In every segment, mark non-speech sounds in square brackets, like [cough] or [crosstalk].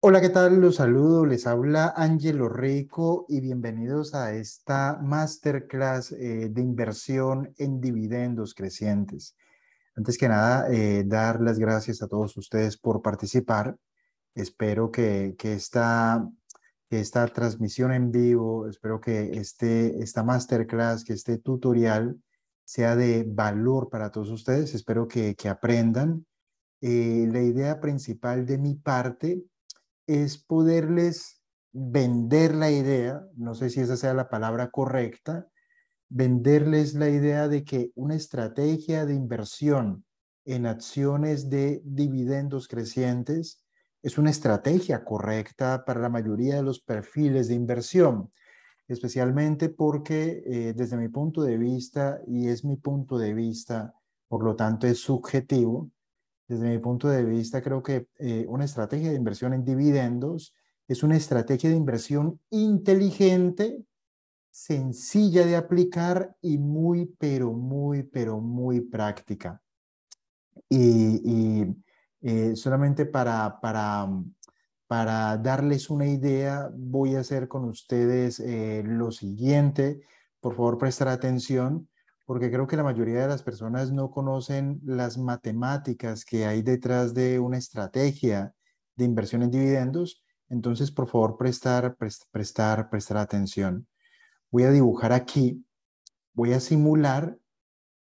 Hola, ¿qué tal? Los saludo, les habla Ángelo Rico y bienvenidos a esta masterclass eh, de inversión en dividendos crecientes. Antes que nada, eh, dar las gracias a todos ustedes por participar. Espero que, esta, transmisión en vivo, espero que este, esta masterclass, que este tutorial sea de valor para todos ustedes. Espero que, aprendan. Eh, la idea principal de mi parte es poderles vender la idea, no sé si esa sea la palabra correcta, venderles la idea de que una estrategia de inversión en acciones de dividendos crecientes es una estrategia correcta para la mayoría de los perfiles de inversión, especialmente porque eh, desde mi punto de vista, y es mi punto de vista, por lo tanto es subjetivo, desde mi punto de vista, creo que eh, una estrategia de inversión en dividendos es una estrategia de inversión inteligente, sencilla de aplicar y muy, pero muy, pero muy práctica. Y, eh, solamente para, darles una idea, voy a hacer con ustedes eh, lo siguiente. Por favor, prestar atención porque creo que la mayoría de las personas no conocen las matemáticas que hay detrás de una estrategia de inversión en dividendos. Entonces, por favor, prestar, prestar, prestar atención. Voy a dibujar aquí, voy a simular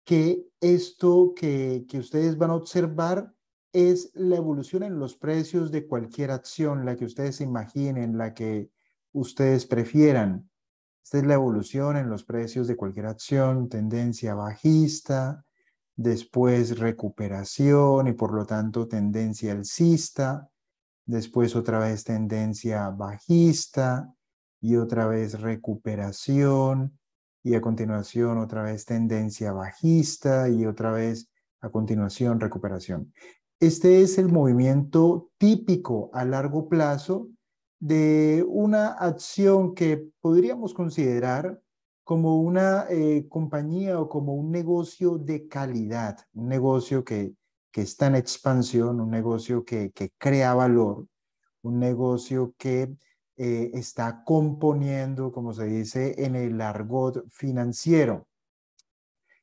que esto que, que ustedes van a observar es la evolución en los precios de cualquier acción, la que ustedes imaginen, la que ustedes prefieran. Esta es la evolución en los precios de cualquier acción, tendencia bajista, después recuperación y por lo tanto tendencia alcista, después otra vez tendencia bajista y otra vez recuperación y a continuación otra vez tendencia bajista y otra vez a continuación recuperación. Este es el movimiento típico a largo plazo de una acción que podríamos considerar como una eh, compañía o como un negocio de calidad, un negocio que, está en expansión, un negocio que, crea valor, un negocio que eh, está componiendo, como se dice en el argot financiero.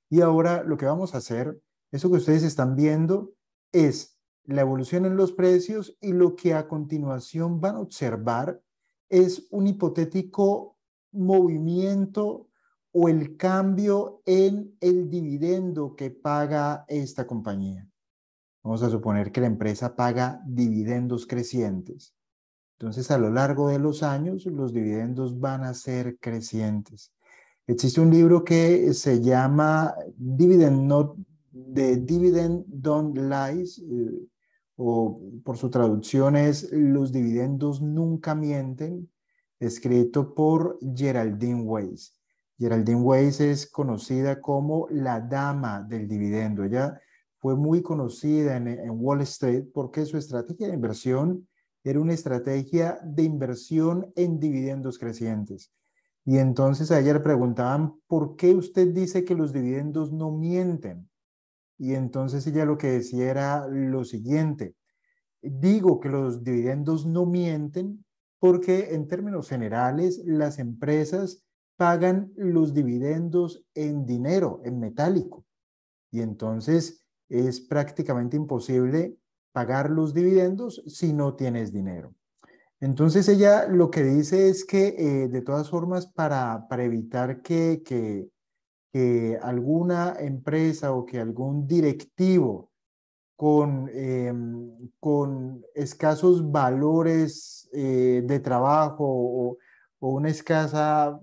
Y ahora lo que vamos a hacer, eso que ustedes están viendo, es la evolución en los precios y lo que a continuación van a observar es un hipotético movimiento o el cambio en el dividendo que paga esta compañía. Vamos a suponer que la empresa paga dividendos crecientes. Entonces, a lo largo de los años, los dividendos van a ser crecientes. Existe un libro que se llama Dividend Not, The Dividend Don't Lies, eh, o por su traducción es Los dividendos nunca mienten, escrito por Geraldine Weiss. Geraldine Weiss es conocida como la dama del dividendo. Ella fue muy conocida en, Wall Street porque su estrategia de inversión era una estrategia de inversión en dividendos crecientes. Y entonces a ella le preguntaban, ¿por qué usted dice que los dividendos no mienten? Y entonces ella lo que decía era lo siguiente, digo que los dividendos no mienten porque en términos generales las empresas pagan los dividendos en dinero, en metálico. Y entonces es prácticamente imposible pagar los dividendos si no tienes dinero. Entonces ella lo que dice es que eh, de todas formas para, para evitar que, que alguna empresa o que algún directivo con, em, con escasos valores eh, de trabajo o, una escasa,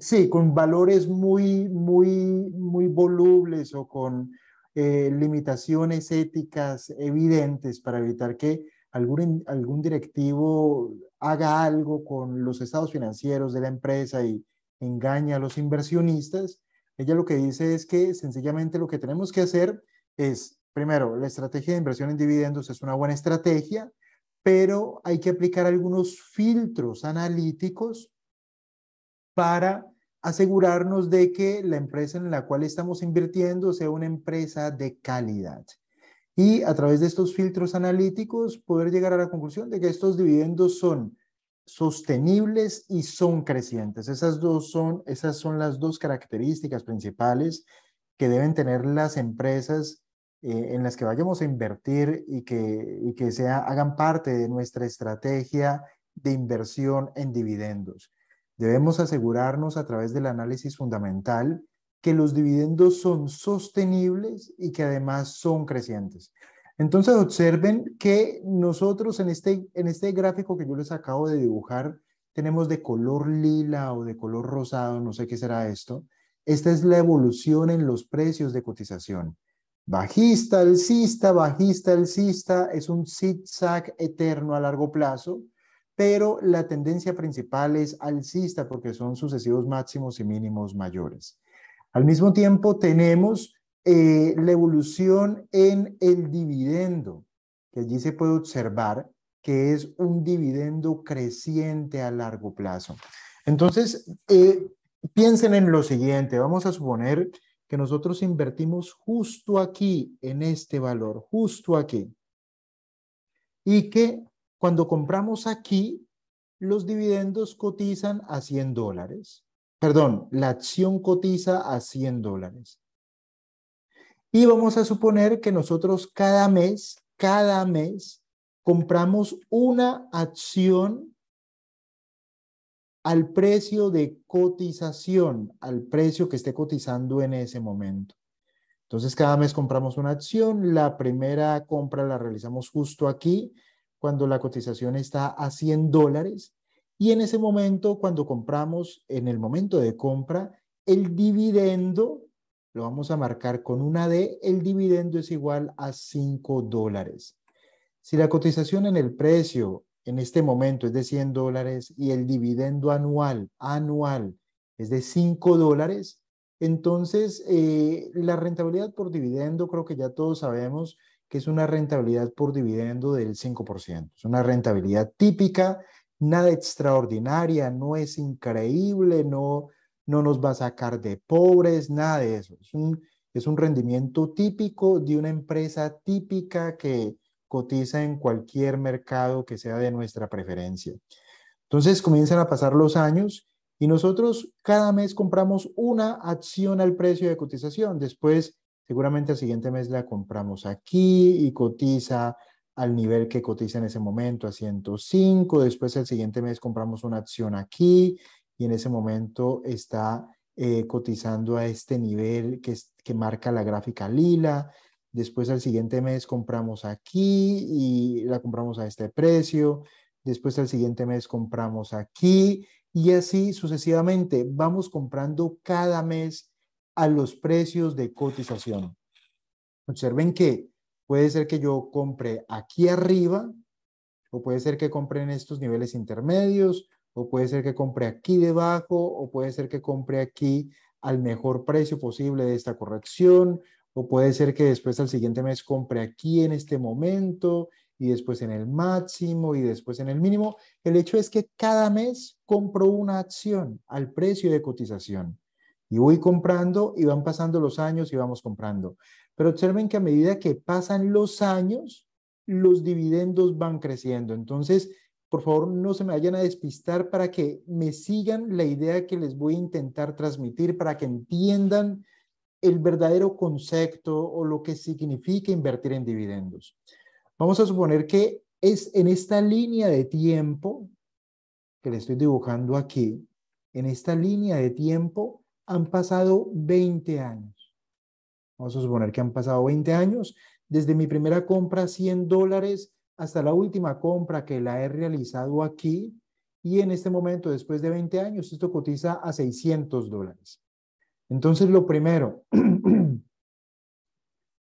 sí, con valores muy, muy, muy volubles o con eh, limitaciones éticas evidentes para evitar que algún, algún directivo haga algo con los estados financieros de la empresa y, engaña a los inversionistas. Ella lo que dice es que sencillamente lo que tenemos que hacer es, primero, la estrategia de inversión en dividendos es una buena estrategia, pero hay que aplicar algunos filtros analíticos para asegurarnos de que la empresa en la cual estamos invirtiendo sea una empresa de calidad. Y a través de estos filtros analíticos poder llegar a la conclusión de que estos dividendos son sostenibles y son crecientes. Esas, dos son, esas son las dos características principales que deben tener las empresas eh, en las que vayamos a invertir y que, y que sea, hagan parte de nuestra estrategia de inversión en dividendos. Debemos asegurarnos a través del análisis fundamental que los dividendos son sostenibles y que además son crecientes. Entonces observen que nosotros en este, en este gráfico que yo les acabo de dibujar, tenemos de color lila o de color rosado, no sé qué será esto. Esta es la evolución en los precios de cotización. Bajista, alcista, bajista, alcista, es un zigzag eterno a largo plazo, pero la tendencia principal es alcista porque son sucesivos máximos y mínimos mayores. Al mismo tiempo tenemos eh, la evolución en el dividendo, que allí se puede observar que es un dividendo creciente a largo plazo. Entonces, eh, piensen en lo siguiente, vamos a suponer que nosotros invertimos justo aquí, en este valor, justo aquí. Y que cuando compramos aquí, los dividendos cotizan a 100 dólares. Perdón, la acción cotiza a 100 dólares. Y vamos a suponer que nosotros cada mes, cada mes, compramos una acción al precio de cotización, al precio que esté cotizando en ese momento. Entonces, cada mes compramos una acción. La primera compra la realizamos justo aquí, cuando la cotización está a 100 dólares. Y en ese momento, cuando compramos, en el momento de compra, el dividendo lo vamos a marcar con una D, el dividendo es igual a 5 dólares. Si la cotización en el precio en este momento es de 100 dólares y el dividendo anual, anual, es de 5 dólares, entonces eh, la rentabilidad por dividendo creo que ya todos sabemos que es una rentabilidad por dividendo del 5%. Es una rentabilidad típica, nada extraordinaria, no es increíble, no no nos va a sacar de pobres, nada de eso. Es un, rendimiento típico de una empresa típica que cotiza en cualquier mercado que sea de nuestra preferencia. Entonces comienzan a pasar los años y nosotros cada mes compramos una acción al precio de cotización. Después, seguramente al siguiente mes la compramos aquí y cotiza al nivel que cotiza en ese momento, a 105. Después, el siguiente mes compramos una acción aquí y en ese momento está eh, cotizando a este nivel que, que marca la gráfica lila. Después al siguiente mes compramos aquí y la compramos a este precio. Después al siguiente mes compramos aquí y así sucesivamente. Vamos comprando cada mes a los precios de cotización. Observen que puede ser que yo compre aquí arriba o puede ser que compre en estos niveles intermedios o puede ser que compre aquí debajo, o puede ser que compre aquí al mejor precio posible de esta corrección, o puede ser que después al siguiente mes compre aquí en este momento y después en el máximo y después en el mínimo. El hecho es que cada mes compro una acción al precio de cotización y voy comprando y van pasando los años y vamos comprando. Pero observen que a medida que pasan los años, los dividendos van creciendo. Entonces, por favor no se me vayan a despistar para que me sigan la idea que les voy a intentar transmitir, para que entiendan el verdadero concepto o lo que significa invertir en dividendos. Vamos a suponer que es en esta línea de tiempo que le estoy dibujando aquí, en esta línea de tiempo han pasado 20 años. Vamos a suponer que han pasado 20 años desde mi primera compra 100 dólares hasta la última compra que la he realizado aquí y en este momento, después de 20 años, esto cotiza a 600 dólares. Entonces, lo primero, [clears throat]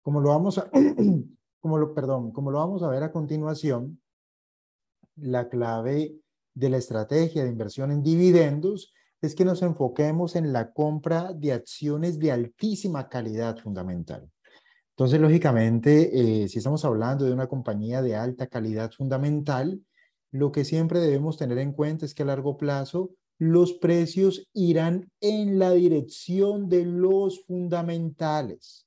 como lo vamos a, [clears throat] como lo, perdón, como lo vamos a ver a continuación, la clave de la estrategia de inversión en dividendos es que nos enfoquemos en la compra de acciones de altísima calidad fundamental. Entonces, lógicamente, eh, si estamos hablando de una compañía de alta calidad fundamental, lo que siempre debemos tener en cuenta es que a largo plazo los precios irán en la dirección de los fundamentales.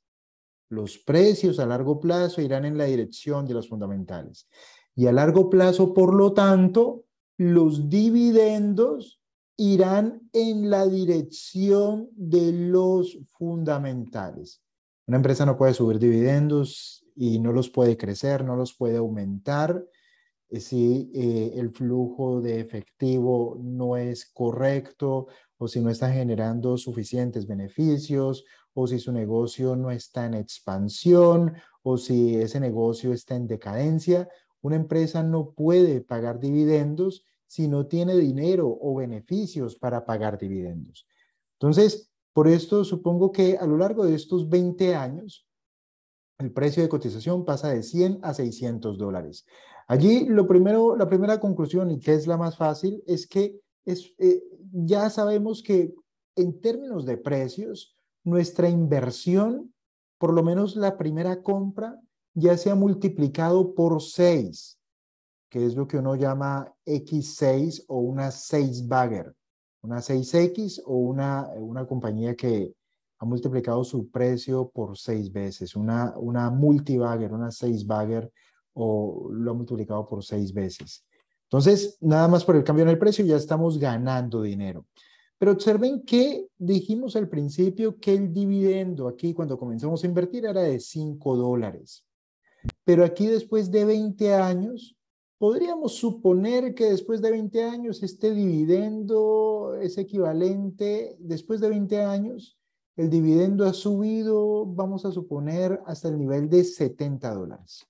Los precios a largo plazo irán en la dirección de los fundamentales. Y a largo plazo, por lo tanto, los dividendos irán en la dirección de los fundamentales. Una empresa no puede subir dividendos y no los puede crecer, no los puede aumentar eh, si eh, el flujo de efectivo no es correcto o si no está generando suficientes beneficios o si su negocio no está en expansión o si ese negocio está en decadencia. Una empresa no puede pagar dividendos si no tiene dinero o beneficios para pagar dividendos. Entonces, por esto, supongo que a lo largo de estos 20 años, el precio de cotización pasa de 100 a 600 dólares. Allí, lo primero, la primera conclusión, y que es la más fácil, es que eh, ya sabemos que en términos de precios, nuestra inversión, por lo menos la primera compra, ya se ha multiplicado por 6, que es lo que uno llama X6 o una 6 bagger una 6X o una, compañía que ha multiplicado su precio por seis veces, una, una multibagger, una 6-bagger o lo ha multiplicado por seis veces. Entonces, nada más por el cambio en el precio ya estamos ganando dinero. Pero observen que dijimos al principio que el dividendo aquí cuando comenzamos a invertir era de 5 dólares. Pero aquí después de 20 años podríamos suponer que después de 20 años este dividendo es equivalente, después de 20 años el dividendo ha subido, vamos a suponer, hasta el nivel de 70 dólares.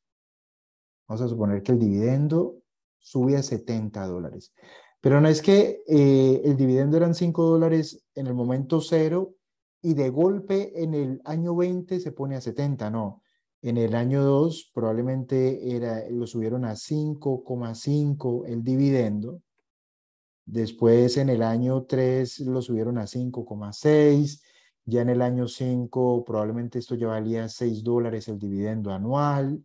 Vamos a suponer que el dividendo sube a 70 dólares. Pero no es que eh, el dividendo eran 5 dólares en el momento cero y de golpe en el año 20 se pone a 70, no. En el año 2 probablemente era, lo subieron a 5,5 el dividendo. Después en el año 3 lo subieron a 5,6. Ya en el año 5 probablemente esto ya valía 6 dólares el dividendo anual.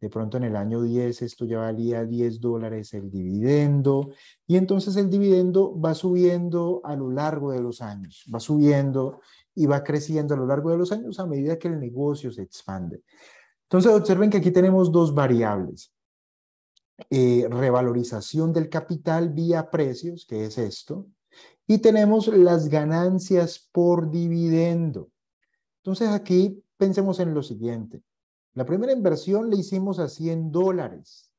De pronto en el año 10 esto ya valía 10 dólares el dividendo. Y entonces el dividendo va subiendo a lo largo de los años, va subiendo y va creciendo a lo largo de los años a medida que el negocio se expande. Entonces, observen que aquí tenemos dos variables. Eh, revalorización del capital vía precios, que es esto, y tenemos las ganancias por dividendo. Entonces, aquí pensemos en lo siguiente. La primera inversión la hicimos a 100 dólares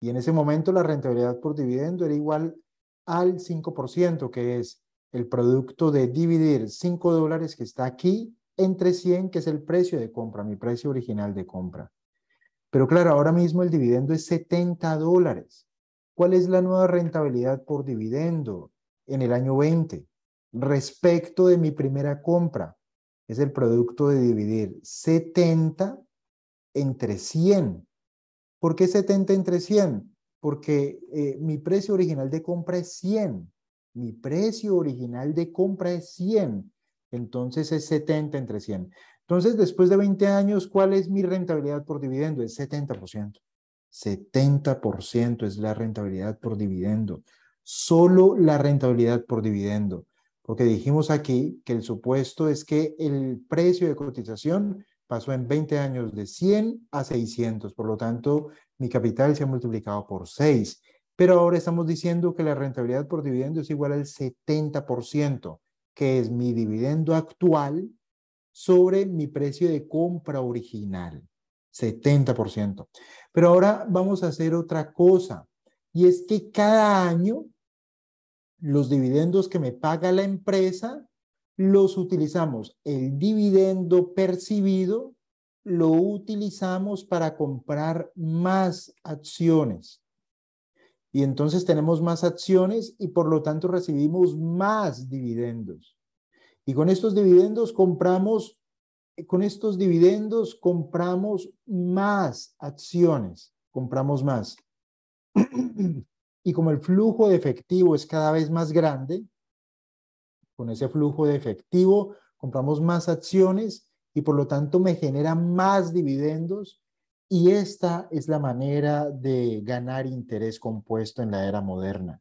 y en ese momento la rentabilidad por dividendo era igual al 5%, que es el producto de dividir 5 dólares que está aquí entre 100, que es el precio de compra, mi precio original de compra. Pero claro, ahora mismo el dividendo es 70 dólares. ¿Cuál es la nueva rentabilidad por dividendo en el año 20 respecto de mi primera compra? Es el producto de dividir 70 entre 100. ¿Por qué 70 entre 100? Porque eh, mi precio original de compra es 100. Mi precio original de compra es 100. Entonces es 70 entre 100. Entonces, después de 20 años, ¿cuál es mi rentabilidad por dividendo? Es 70%. 70% es la rentabilidad por dividendo. Solo la rentabilidad por dividendo. Porque dijimos aquí que el supuesto es que el precio de cotización pasó en 20 años de 100 a 600. Por lo tanto, mi capital se ha multiplicado por 6. Pero ahora estamos diciendo que la rentabilidad por dividendo es igual al 70% que es mi dividendo actual sobre mi precio de compra original, 70%. Pero ahora vamos a hacer otra cosa, y es que cada año los dividendos que me paga la empresa los utilizamos. El dividendo percibido lo utilizamos para comprar más acciones y entonces tenemos más acciones y por lo tanto recibimos más dividendos. Y con estos dividendos compramos, eh, con estos dividendos compramos más acciones, compramos más. [clears throat] Y como el flujo de efectivo es cada vez más grande, con ese flujo de efectivo compramos más acciones y por lo tanto me genera más dividendos y esta es la manera de ganar interés compuesto en la era moderna.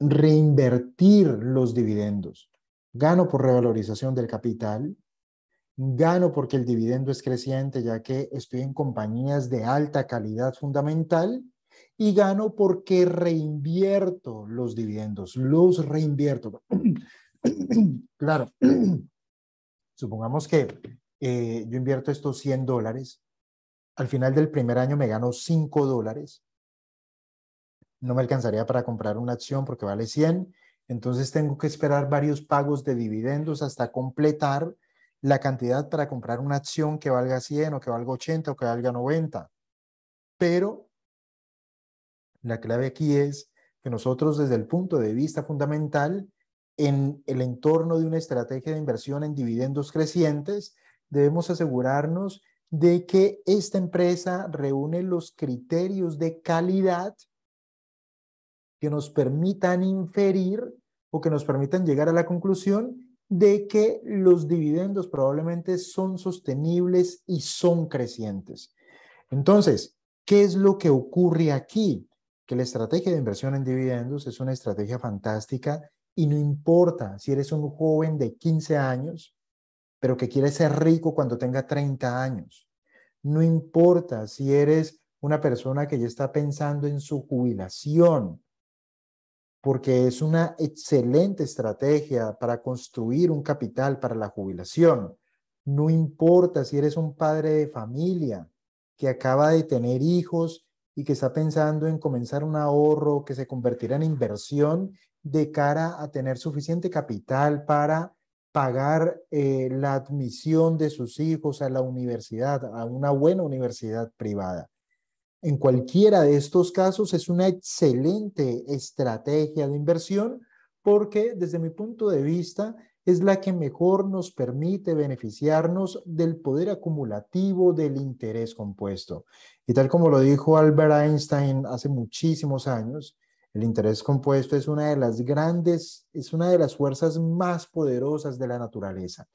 Reinvertir los dividendos. Gano por revalorización del capital, gano porque el dividendo es creciente ya que estoy en compañías de alta calidad fundamental y gano porque reinvierto los dividendos, los reinvierto. [clears throat] claro, [clears throat] supongamos que eh, yo invierto estos 100 dólares al final del primer año me gano 5 dólares. No me alcanzaría para comprar una acción porque vale 100. Entonces tengo que esperar varios pagos de dividendos hasta completar la cantidad para comprar una acción que valga 100 o que valga 80 o que valga 90. Pero la clave aquí es que nosotros desde el punto de vista fundamental, en el entorno de una estrategia de inversión en dividendos crecientes, debemos asegurarnos de que esta empresa reúne los criterios de calidad que nos permitan inferir o que nos permitan llegar a la conclusión de que los dividendos probablemente son sostenibles y son crecientes. Entonces, ¿qué es lo que ocurre aquí? Que la estrategia de inversión en dividendos es una estrategia fantástica y no importa si eres un joven de 15 años, pero que quiere ser rico cuando tenga 30 años. No importa si eres una persona que ya está pensando en su jubilación, porque es una excelente estrategia para construir un capital para la jubilación. No importa si eres un padre de familia que acaba de tener hijos y que está pensando en comenzar un ahorro que se convertirá en inversión de cara a tener suficiente capital para pagar eh, la admisión de sus hijos a la universidad, a una buena universidad privada. En cualquiera de estos casos es una excelente estrategia de inversión porque desde mi punto de vista es la que mejor nos permite beneficiarnos del poder acumulativo del interés compuesto. Y tal como lo dijo Albert Einstein hace muchísimos años, el interés compuesto es una de las grandes, es una de las fuerzas más poderosas de la naturaleza.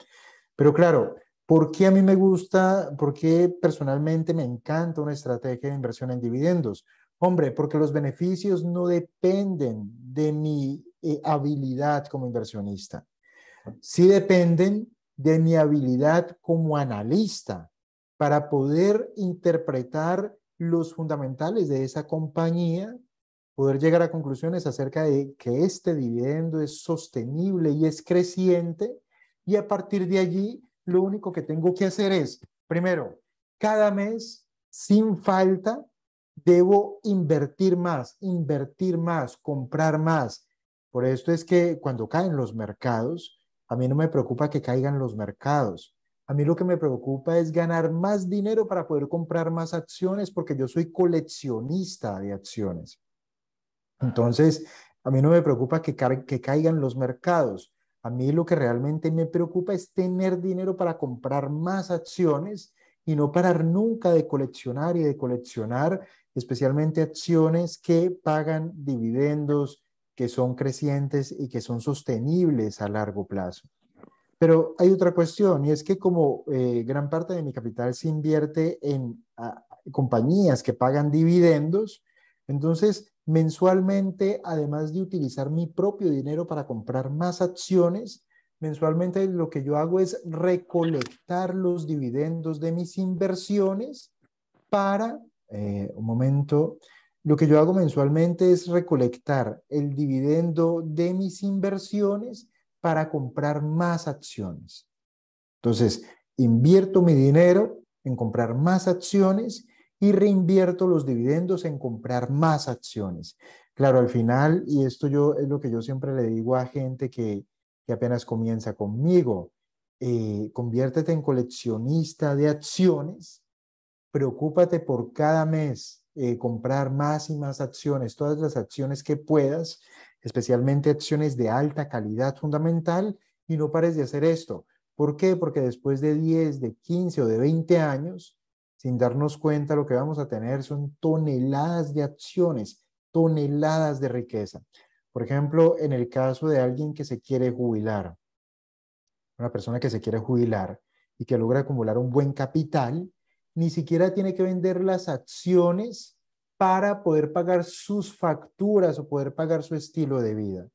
Pero claro, ¿por qué a mí me gusta, por qué personalmente me encanta una estrategia de inversión en dividendos? Hombre, porque los beneficios no dependen de mi eh, habilidad como inversionista. Sí dependen de mi habilidad como analista para poder interpretar los fundamentales de esa compañía poder llegar a conclusiones acerca de que este dividendo es sostenible y es creciente y a partir de allí lo único que tengo que hacer es, primero, cada mes sin falta debo invertir más, invertir más, comprar más. Por esto es que cuando caen los mercados, a mí no me preocupa que caigan los mercados. A mí lo que me preocupa es ganar más dinero para poder comprar más acciones porque yo soy coleccionista de acciones. Entonces, a mí no me preocupa que, caigan los mercados. A mí lo que realmente me preocupa es tener dinero para comprar más acciones y no parar nunca de coleccionar y de coleccionar, especialmente acciones que pagan dividendos, que son crecientes y que son sostenibles a largo plazo. Pero hay otra cuestión y es que como eh, gran parte de mi capital se invierte en compañías que pagan dividendos, entonces Mensualmente, además de utilizar mi propio dinero para comprar más acciones, mensualmente lo que yo hago es recolectar los dividendos de mis inversiones para, eh, un momento, lo que yo hago mensualmente es recolectar el dividendo de mis inversiones para comprar más acciones. Entonces, invierto mi dinero en comprar más acciones y reinvierto los dividendos en comprar más acciones. Claro, al final, y esto yo es lo que yo siempre le digo a gente que, que apenas comienza conmigo, eh, conviértete en coleccionista de acciones, preocúpate por cada mes eh, comprar más y más acciones, todas las acciones que puedas, especialmente acciones de alta calidad fundamental, y no pares de hacer esto. ¿Por qué? Porque después de 10, de 15 o de 20 años, sin darnos cuenta, lo que vamos a tener son toneladas de acciones, toneladas de riqueza. Por ejemplo, en el caso de alguien que se quiere jubilar, una persona que se quiere jubilar y que logra acumular un buen capital, ni siquiera tiene que vender las acciones para poder pagar sus facturas o poder pagar su estilo de vida,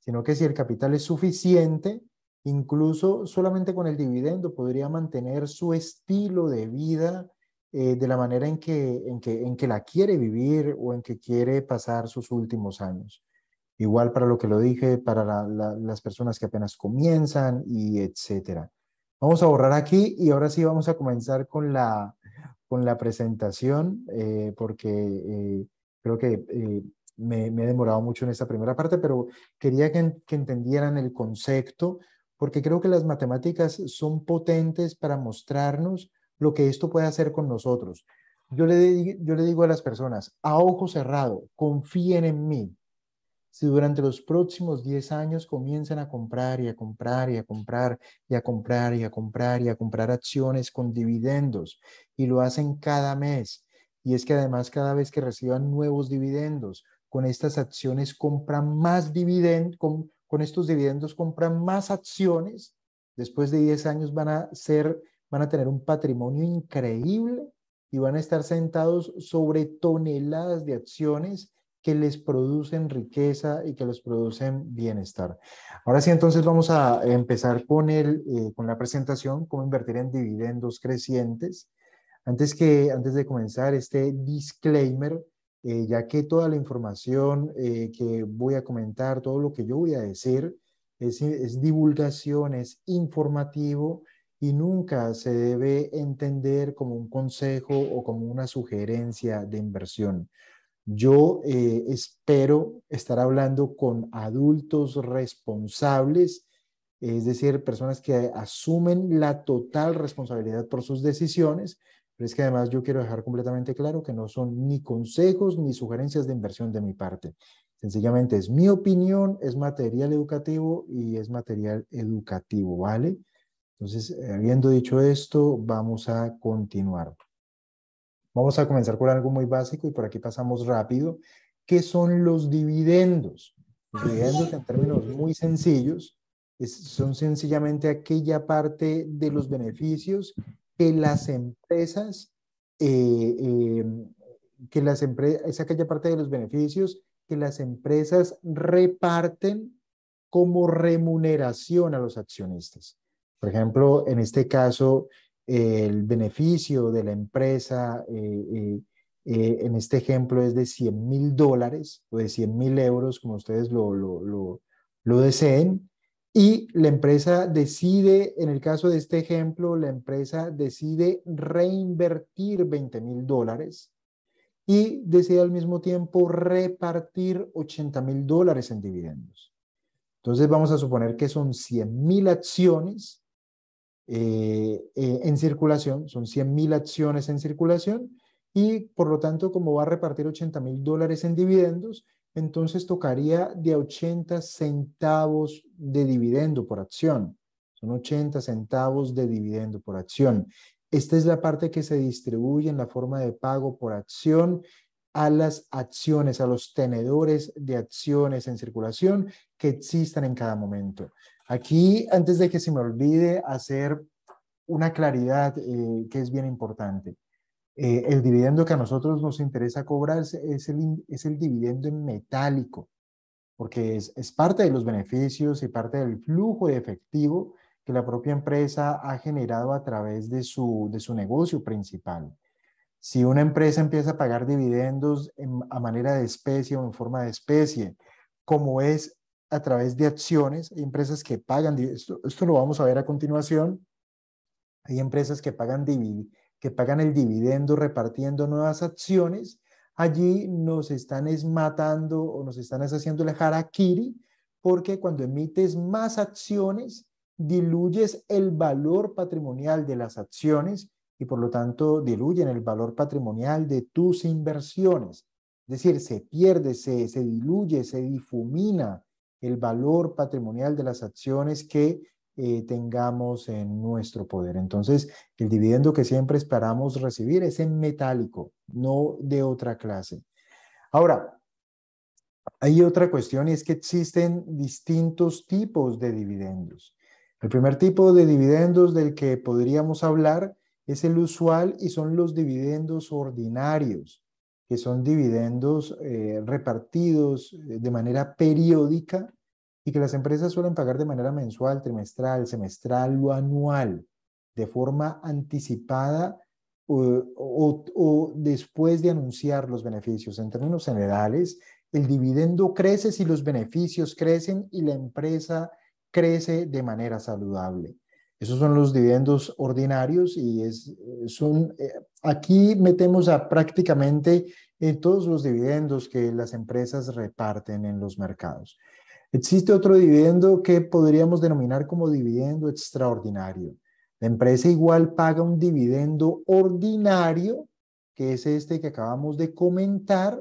sino que si el capital es suficiente, incluso solamente con el dividendo podría mantener su estilo de vida eh, de la manera en que, en, que, la quiere vivir o en que quiere pasar sus últimos años. Igual para lo que lo dije, para las personas que apenas comienzan y etcétera. Vamos a borrar aquí y ahora sí vamos a comenzar con la, con la presentación eh, porque eh, creo que me, he demorado mucho en esta primera parte, pero quería que entendieran el concepto porque creo que las matemáticas son potentes para mostrarnos lo que esto puede hacer con nosotros. Yo le, yo le digo a las personas, a ojo cerrado, confíen en mí. Si durante los próximos 10 años comienzan a comprar y a comprar y a comprar y a comprar y a comprar y a comprar acciones con dividendos y lo hacen cada mes, y es que además cada vez que reciban nuevos dividendos, con estas acciones compran más dividendos, con, con estos dividendos compran más acciones, después de 10 años van a ser van a tener un patrimonio increíble y van a estar sentados sobre toneladas de acciones que les producen riqueza y que les producen bienestar. Ahora sí, entonces vamos a empezar con, el, eh, con la presentación, cómo invertir en dividendos crecientes. Antes, que, antes de comenzar este disclaimer, eh, ya que toda la información eh, que voy a comentar, todo lo que yo voy a decir, es, es divulgación, es informativo, y nunca se debe entender como un consejo o como una sugerencia de inversión. Yo eh, espero estar hablando con adultos responsables, es decir, personas que asumen la total responsabilidad por sus decisiones, pero es que además yo quiero dejar completamente claro que no son ni consejos ni sugerencias de inversión de mi parte. Sencillamente es mi opinión, es material educativo y es material educativo, ¿vale? Entonces, eh, habiendo dicho esto, vamos a continuar. Vamos a comenzar con algo muy básico y por aquí pasamos rápido. ¿Qué son los dividendos? Los dividendos en términos muy sencillos son sencillamente aquella parte de los beneficios que las empresas, eh, em, es aquella parte de los beneficios que las empresas reparten como remuneración a los accionistas. Por ejemplo, en este caso, el beneficio de la empresa, eh, eh, eh, en este ejemplo, es de 100 mil dólares o de 100 mil euros, como ustedes lo, lo deseen. Y la empresa decide, en el caso de este ejemplo, la empresa decide reinvertir 20 mil dólares y decide al mismo tiempo repartir 80 mil dólares en dividendos. Entonces vamos a suponer que son 100 mil acciones eh, eh, en circulación, son 100.000 acciones en circulación y por lo tanto como va a repartir mil dólares en dividendos, entonces tocaría de 80 centavos de dividendo por acción. Son 80 centavos de dividendo por acción. Esta es la parte que se distribuye en la forma de pago por acción a las acciones, a los tenedores de acciones en circulación que existan en cada momento. Aquí, antes de que se me olvide, hacer una claridad eh, que es bien importante. Eh, el dividendo que a nosotros nos interesa cobrar es, el, dividendo metálico, porque es, parte de los beneficios y parte del flujo de efectivo que la propia empresa ha generado a través de su, de su negocio principal. Si una empresa empieza a pagar dividendos a manera de especie o en forma de especie, como es a través de acciones, hay empresas que pagan, esto, lo vamos a ver a continuación, hay empresas que pagan, que pagan el dividendo repartiendo nuevas acciones, allí nos están esmatando o nos están haciendo el harakiri, porque cuando emites más acciones, diluyes el valor patrimonial de las acciones y por lo tanto diluyen el valor patrimonial de tus inversiones. Es decir, se pierde, se diluye, se difumina, el valor patrimonial de las acciones que eh, tengamos en nuestro poder. Entonces, el dividendo que siempre esperamos recibir es en metálico, no de otra clase. Ahora, hay otra cuestión y es que existen distintos tipos de dividendos. El primer tipo de dividendos del que podríamos hablar es el usual y son los dividendos ordinarios que son dividendos eh, repartidos eh, de manera periódica y que las empresas suelen pagar de manera mensual, trimestral, semestral o anual, de forma anticipada o, después de anunciar los beneficios. En términos generales, el dividendo crece si los beneficios crecen y la empresa crece de manera saludable. Esos son los dividendos ordinarios y es, eh, son, aquí metemos a prácticamente en todos los dividendos que las empresas reparten en los mercados. Existe otro dividendo que podríamos denominar como dividendo extraordinario. La empresa igual paga un dividendo ordinario, que es este que acabamos de comentar,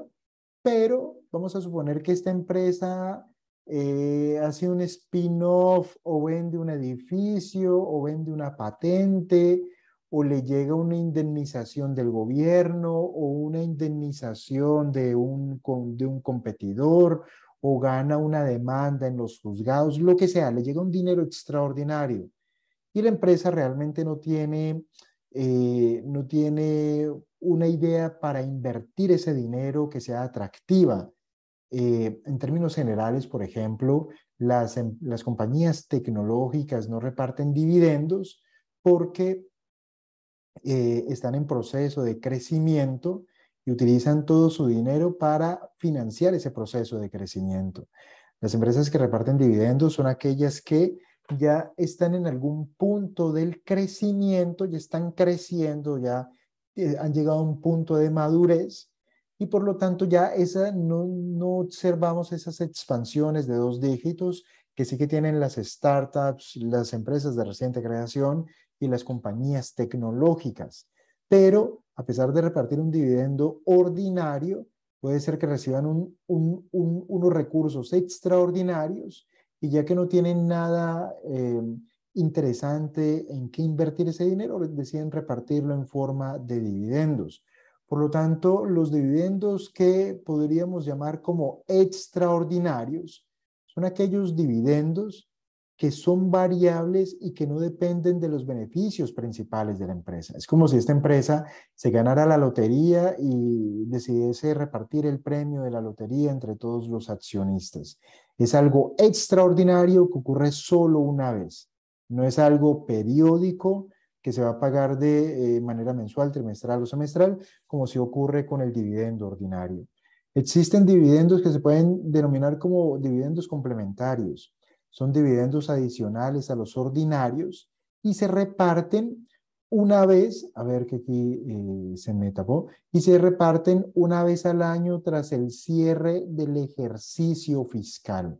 pero vamos a suponer que esta empresa eh, hace un spin-off o vende un edificio o vende una patente o le llega una indemnización del gobierno o una indemnización de un, de un competidor o gana una demanda en los juzgados, lo que sea, le llega un dinero extraordinario y la empresa realmente no tiene, eh, no tiene una idea para invertir ese dinero que sea atractiva. Eh, en términos generales, por ejemplo, las, em, las compañías tecnológicas no reparten dividendos porque eh, están en proceso de crecimiento y utilizan todo su dinero para financiar ese proceso de crecimiento. Las empresas que reparten dividendos son aquellas que ya están en algún punto del crecimiento, ya están creciendo, ya eh, han llegado a un punto de madurez y por lo tanto ya no, no observamos esas expansiones de dos dígitos que sí que tienen las startups, las empresas de reciente creación y las compañías tecnológicas. Pero a pesar de repartir un dividendo ordinario, puede ser que reciban unos recursos extraordinarios y ya que no tienen nada em, interesante en qué invertir ese dinero, deciden repartirlo en forma de dividendos. Por lo tanto, los dividendos que podríamos llamar como extraordinarios son aquellos dividendos que son variables y que no dependen de los beneficios principales de la empresa. Es como si esta empresa se ganara la lotería y decidiese repartir el premio de la lotería entre todos los accionistas. Es algo extraordinario que ocurre solo una vez. No es algo periódico que se va a pagar de eh, manera mensual, trimestral o semestral, como si ocurre con el dividendo ordinario. Existen dividendos que se pueden denominar como dividendos complementarios son dividendos adicionales a los ordinarios y se reparten una vez, a ver que aquí eh, se me tapó, y se reparten una vez al año tras el cierre del ejercicio fiscal.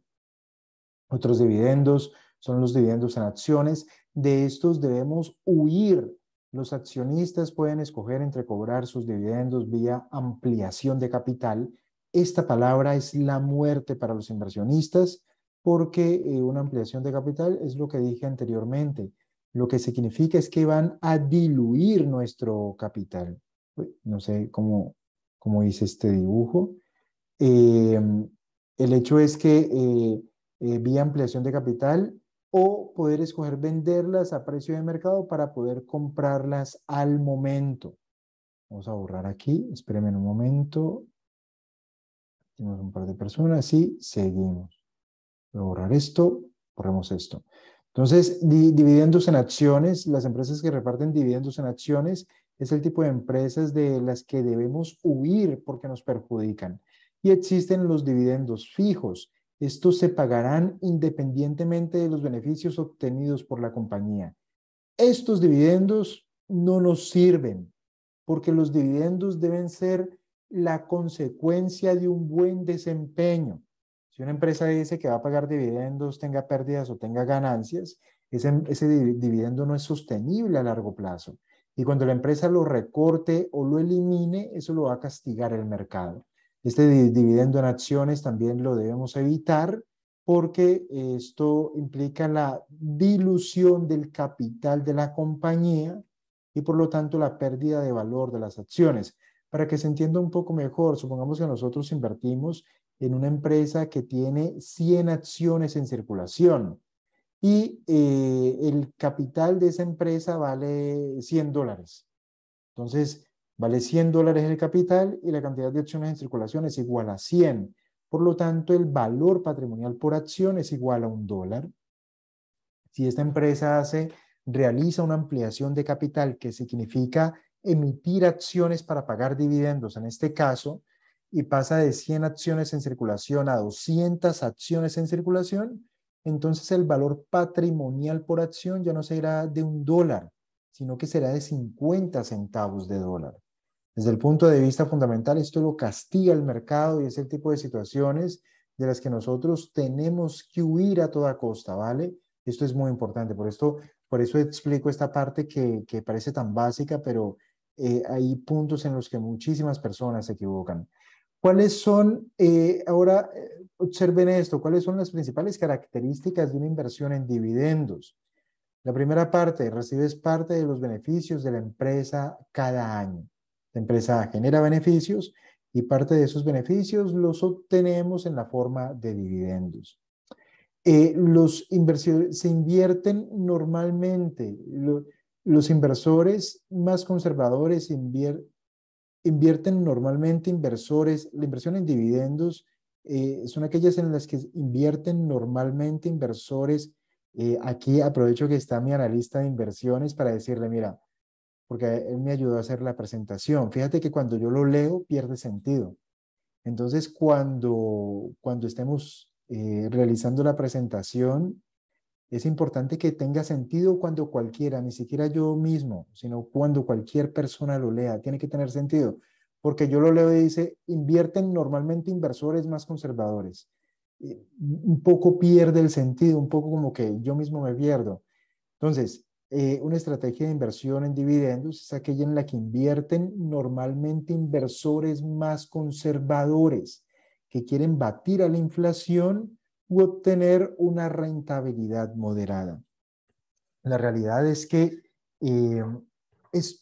Otros dividendos son los dividendos en acciones. De estos debemos huir. Los accionistas pueden escoger entre cobrar sus dividendos vía ampliación de capital. Esta palabra es la muerte para los inversionistas porque eh, una ampliación de capital es lo que dije anteriormente. Lo que significa es que van a diluir nuestro capital. No sé cómo, cómo hice este dibujo. Eh, el hecho es que eh, vía ampliación de capital o poder escoger venderlas a precio de mercado para poder comprarlas al momento. Vamos a borrar aquí, espérenme un momento. Tenemos un par de personas y seguimos. Voy a borrar esto, borramos esto. Entonces, dividendos en acciones, las empresas que reparten dividendos en acciones es el tipo de empresas de las que debemos huir porque nos perjudican. Y existen los dividendos fijos. Estos se pagarán independientemente de los beneficios obtenidos por la compañía. Estos dividendos no nos sirven porque los dividendos deben ser la consecuencia de un buen desempeño. Si una empresa dice que va a pagar dividendos, tenga pérdidas o tenga ganancias, ese, dividendo no es sostenible a largo plazo. Y cuando la empresa lo recorte o lo elimine, eso lo va a castigar el mercado. Este dividendo en acciones también lo debemos evitar porque esto implica la dilución del capital de la compañía y por lo tanto la pérdida de valor de las acciones. Para que se entienda un poco mejor, supongamos que nosotros invertimos en una empresa que tiene 100 acciones en circulación y eh, el capital de esa empresa vale 100 dólares. Entonces, vale 100 dólares el capital y la cantidad de acciones en circulación es igual a 100. Por lo tanto, el valor patrimonial por acción es igual a un dólar. Si esta empresa hace, realiza una ampliación de capital que significa emitir acciones para pagar dividendos, en este caso, y pasa de 100 acciones en circulación a 200 acciones en circulación, entonces el valor patrimonial por acción ya no será de un dólar, sino que será de 50 centavos de dólar. Desde el punto de vista fundamental, esto lo castiga el mercado y es el tipo de situaciones de las que nosotros tenemos que huir a toda costa, ¿vale? Esto es muy importante, por, esto, por eso explico esta parte que, que parece tan básica, pero eh, hay puntos en los que muchísimas personas se equivocan. ¿Cuáles son, eh, ahora eh, observen esto, cuáles son las principales características de una inversión en dividendos? La primera parte, recibes parte de los beneficios de la empresa cada año. La empresa genera beneficios y parte de esos beneficios los obtenemos en la forma de dividendos. Eh, los inversores se invierten normalmente, los inversores más conservadores invierten, invierten normalmente inversores, la inversión en dividendos eh, son aquellas en las que invierten normalmente inversores. Eh, aquí aprovecho que está mi analista de inversiones para decirle, mira, porque él me ayudó a hacer la presentación. Fíjate que cuando yo lo leo pierde sentido. Entonces, cuando, cuando estemos eh, realizando la presentación, es importante que tenga sentido cuando cualquiera, ni siquiera yo mismo, sino cuando cualquier persona lo lea. Tiene que tener sentido, porque yo lo leo y dice, invierten normalmente inversores más conservadores. Eh, un poco pierde el sentido, un poco como que yo mismo me pierdo. Entonces, eh, una estrategia de inversión en dividendos es aquella en la que invierten normalmente inversores más conservadores que quieren batir a la inflación obtener una rentabilidad moderada. La realidad es que eh,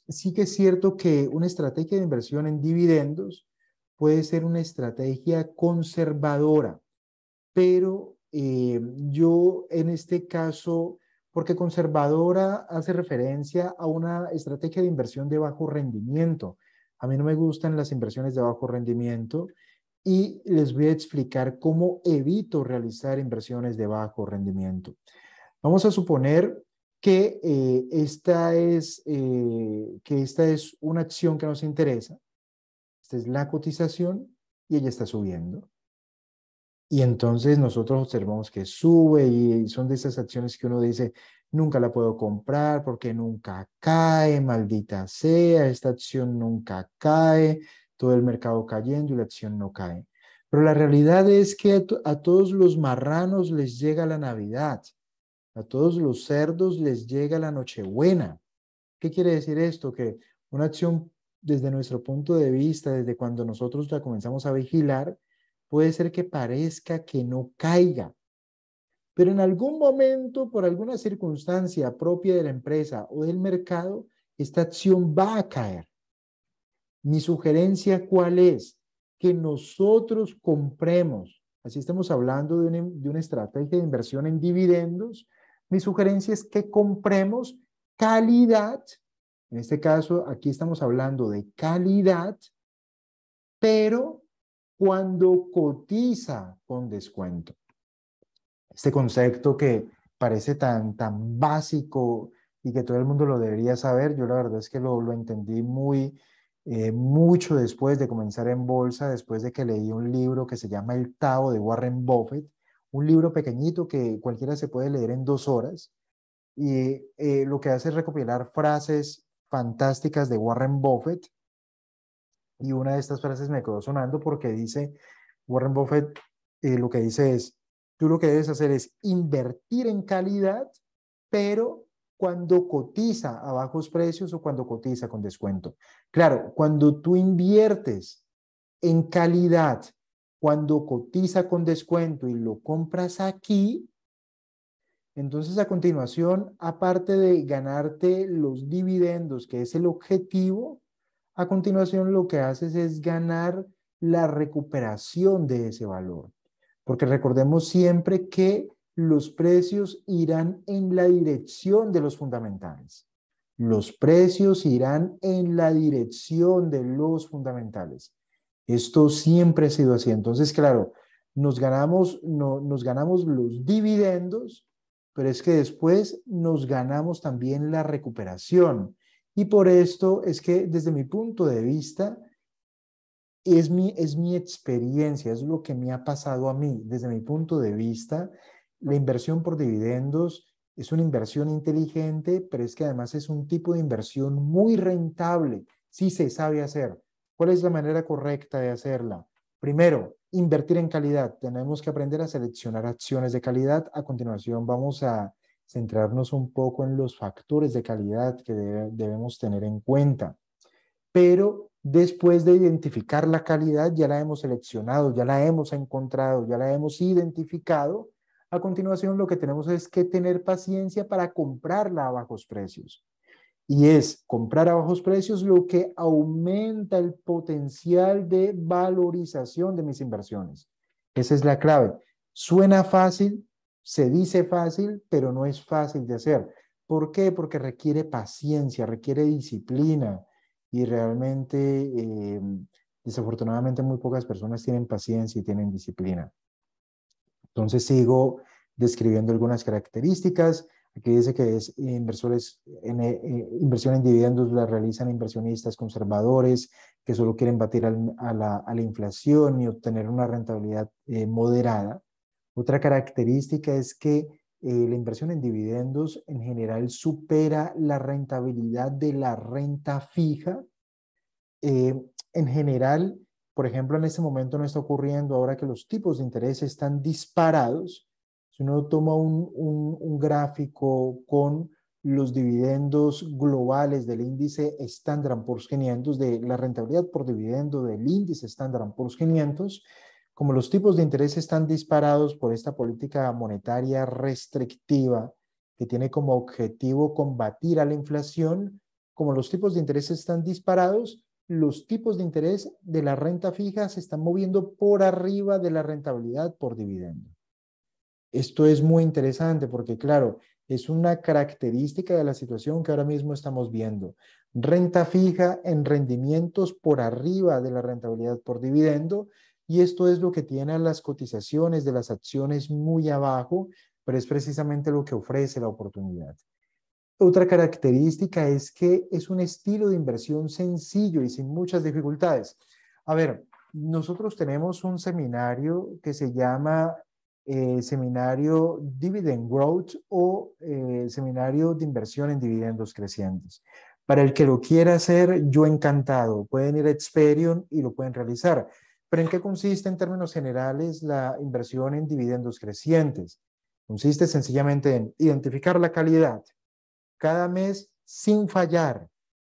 sí que es cierto que una estrategia de inversión en dividendos puede ser una estrategia conservadora, pero eh, yo en este caso, porque conservadora hace referencia a una estrategia de inversión de bajo rendimiento. A mí no me gustan las inversiones de bajo rendimiento y les voy a explicar cómo evito realizar inversiones de bajo rendimiento. Vamos a suponer que, eh, esta, es, eh, que esta es una acción que nos interesa. Esta es la cotización y ella está subiendo. Y entonces nosotros observamos que sube y son de esas acciones que uno dice, nunca la puedo comprar porque nunca cae, maldita sea, esta acción nunca cae, todo el mercado cayendo y la acción no cae. Pero la realidad es que a, todos los marranos les llega la Navidad, a todos los cerdos les llega la Nochebuena. ¿Qué quiere decir esto? Que una acción desde nuestro punto de vista, desde cuando nosotros la comenzamos a vigilar, puede ser que parezca que no caiga. Pero en algún momento, por alguna circunstancia propia de la empresa o del mercado, esta acción va a caer. Mi sugerencia, ¿cuál es? Que nosotros compremos, así estamos hablando de una, estrategia de inversión en dividendos, mi sugerencia es que compremos calidad, en este caso aquí estamos hablando de calidad, pero cuando cotiza con descuento. Este concepto que parece tan, tan básico y que todo el mundo lo debería saber, yo la verdad es que lo, lo entendí muy, eh, mucho después de comenzar en bolsa, después de que leí un libro que se llama El Tao de Warren Buffett, un libro pequeñito que cualquiera se puede leer en dos horas, y eh, lo que hace es recopilar frases fantásticas de Warren Buffett, y una de estas frases me quedó sonando porque dice, Warren Buffett eh, lo que dice es, tú lo que debes hacer es invertir en calidad, pero cuando cotiza a bajos precios o cuando cotiza con descuento. Claro, cuando tú inviertes en calidad, cuando cotiza con descuento y lo compras aquí, entonces a continuación, aparte de ganarte los dividendos, que es el objetivo, a continuación lo que haces es ganar la recuperación de ese valor. Porque recordemos siempre que los precios irán en la dirección de los fundamentales. Los precios irán en la dirección de los fundamentales. Esto siempre ha sido así. Entonces, claro, nos ganamos, nos ganamos los dividendos, pero es que después nos ganamos también la recuperación. Y por esto es que desde mi punto de vista, es mi, es mi experiencia, es lo que me ha pasado a mí. Desde mi punto de vista, la inversión por dividendos es una inversión inteligente, pero es que además es un tipo de inversión muy rentable si se sabe hacer. ¿Cuál es la manera correcta de hacerla? Primero, invertir en calidad. Tenemos que aprender a seleccionar acciones de calidad. A continuación vamos a centrarnos un poco en los factores de calidad que debemos tener en cuenta. Pero después de identificar la calidad, ya la hemos seleccionado, ya la hemos encontrado, ya la hemos identificado, a continuación, lo que tenemos es que tener paciencia para comprarla a bajos precios. Y es comprar a bajos precios lo que aumenta el potencial de valorización de mis inversiones. Esa es la clave. Suena fácil, se dice fácil, pero no es fácil de hacer. ¿Por qué? Porque requiere paciencia, requiere disciplina y realmente, eh, desafortunadamente, muy pocas personas tienen paciencia y tienen disciplina. Entonces sigo describiendo algunas características. Aquí dice que es inversores en, eh, eh, inversión en dividendos la realizan inversionistas conservadores que solo quieren batir a, la, inflación y obtener una rentabilidad eh, moderada. Otra característica es que la inversión en dividendos en general supera la rentabilidad de la renta fija. en general, por ejemplo, en este momento no está ocurriendo ahora que los tipos de interés están disparados. Si uno toma un, gráfico con los dividendos globales del índice Standard Poor's 500, de la rentabilidad por dividendo del índice Standard Poor's 500, como los tipos de interés están disparados por esta política monetaria restrictiva que tiene como objetivo combatir a la inflación, como los tipos de interés están disparados, los tipos de interés de la renta fija se están moviendo por arriba de la rentabilidad por dividendo. Esto es muy interesante porque, claro, es una característica de la situación que ahora mismo estamos viendo. Renta fija en rendimientos por arriba de la rentabilidad por dividendo y esto es lo que tiene a las cotizaciones de las acciones muy abajo, pero es precisamente lo que ofrece la oportunidad. Otra característica es que es un estilo de inversión sencillo y sin muchas dificultades. A ver, nosotros tenemos un seminario que se llama eh, Seminario Dividend Growth o eh, Seminario de Inversión en Dividendos Crecientes. Para el que lo quiera hacer, yo encantado. Pueden ir a Experion y lo pueden realizar. Pero ¿en qué consiste en términos generales la inversión en dividendos crecientes? Consiste sencillamente en identificar la calidad, cada mes sin fallar,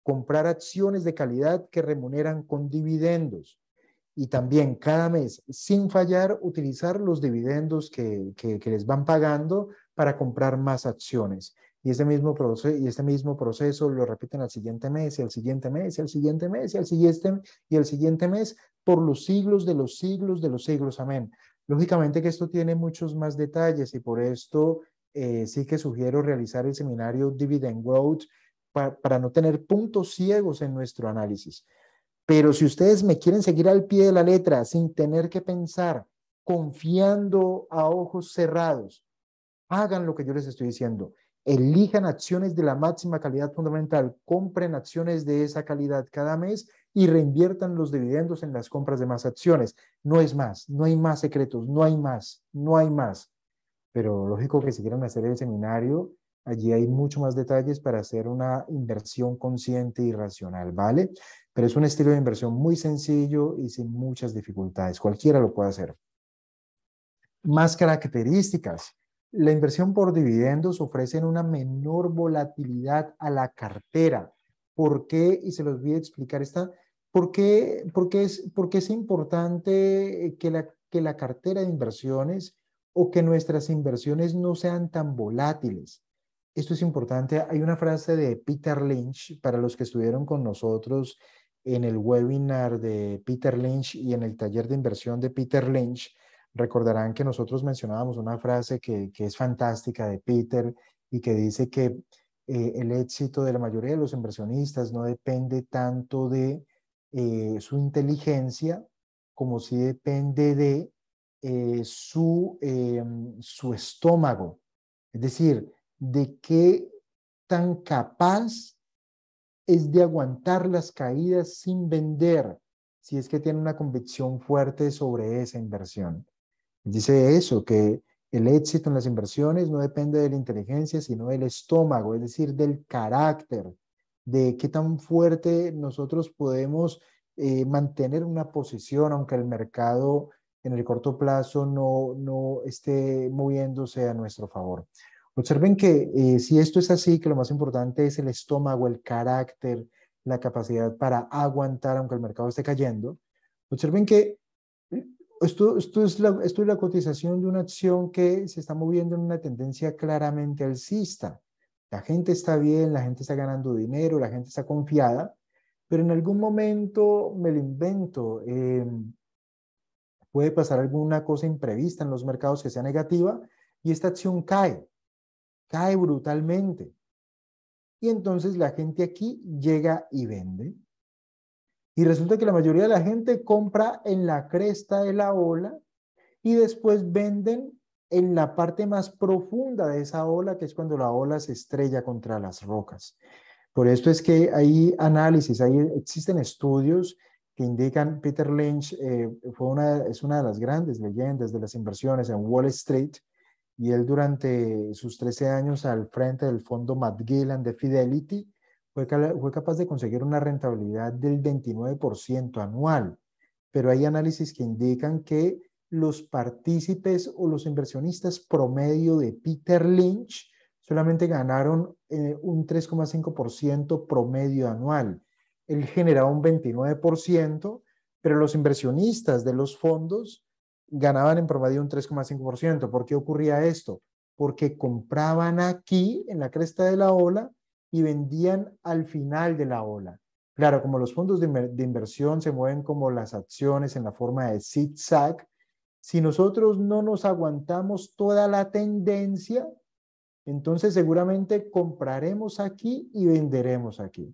comprar acciones de calidad que remuneran con dividendos y también cada mes sin fallar utilizar los dividendos que, les van pagando para comprar más acciones. Y este, mismo proceso, y este mismo proceso lo repiten al siguiente mes, y al siguiente mes, y al siguiente mes, y al siguiente, y al siguiente mes, por los siglos de los siglos de los siglos. Amén. Lógicamente que esto tiene muchos más detalles y por esto eh, sí que sugiero realizar el seminario Dividend Growth para, para no tener puntos ciegos en nuestro análisis. Pero si ustedes me quieren seguir al pie de la letra sin tener que pensar, confiando a ojos cerrados, hagan lo que yo les estoy diciendo. Elijan acciones de la máxima calidad fundamental, compren acciones de esa calidad cada mes y reinviertan los dividendos en las compras de más acciones. No es más, no hay más secretos, no hay más, no hay más pero lógico que si quieren hacer el seminario, allí hay mucho más detalles para hacer una inversión consciente y racional, ¿vale? Pero es un estilo de inversión muy sencillo y sin muchas dificultades, cualquiera lo puede hacer. Más características. La inversión por dividendos ofrece una menor volatilidad a la cartera. ¿Por qué? Y se los voy a explicar esta. ¿Por qué, es, por es importante que la, que la cartera de inversiones o que nuestras inversiones no sean tan volátiles. Esto es importante. Hay una frase de Peter Lynch para los que estuvieron con nosotros en el webinar de Peter Lynch y en el taller de inversión de Peter Lynch. Recordarán que nosotros mencionábamos una frase que, es fantástica de Peter y que dice que eh, el éxito de la mayoría de los inversionistas no depende tanto de eh, su inteligencia como si depende de eh, eh, su, estómago, es decir, de qué tan capaz es de aguantar las caídas sin vender, si es que tiene una convicción fuerte sobre esa inversión. Dice eso, que el éxito en las inversiones no depende de la inteligencia, sino del estómago, es decir, del carácter, de qué tan fuerte nosotros podemos eh, mantener una posición aunque el mercado en el corto plazo no, no esté moviéndose a nuestro favor. Observen que eh, si esto es así, que lo más importante es el estómago, el carácter, la capacidad para aguantar aunque el mercado esté cayendo. Observen que eh, esto, esto, es la, esto es la cotización de una acción que se está moviendo en una tendencia claramente alcista. La gente está bien, la gente está ganando dinero, la gente está confiada, pero en algún momento me lo invento. Em, puede pasar alguna cosa imprevista en los mercados que sea negativa y esta acción cae, cae brutalmente. Y entonces la gente aquí llega y vende. Y resulta que la mayoría de la gente compra en la cresta de la ola y después venden en la parte más profunda de esa ola, que es cuando la ola se estrella contra las rocas. Por esto es que hay análisis, hay, existen estudios que indican Peter Lynch eh, fue una, es una de las grandes leyendas de las inversiones en Wall Street y él durante sus 13 años al frente del fondo McGillan de Fidelity fue, fue capaz de conseguir una rentabilidad del 29% anual, pero hay análisis que indican que los partícipes o los inversionistas promedio de Peter Lynch solamente ganaron eh, un 3,5% promedio anual él generaba un 29%, pero los inversionistas de los fondos ganaban en promedio un 3,5%. ¿Por qué ocurría esto? Porque compraban aquí, en la cresta de la ola, y vendían al final de la ola. Claro, como los fondos de, de inversión se mueven como las acciones en la forma de zigzag, si nosotros no nos aguantamos toda la tendencia, entonces seguramente compraremos aquí y venderemos aquí.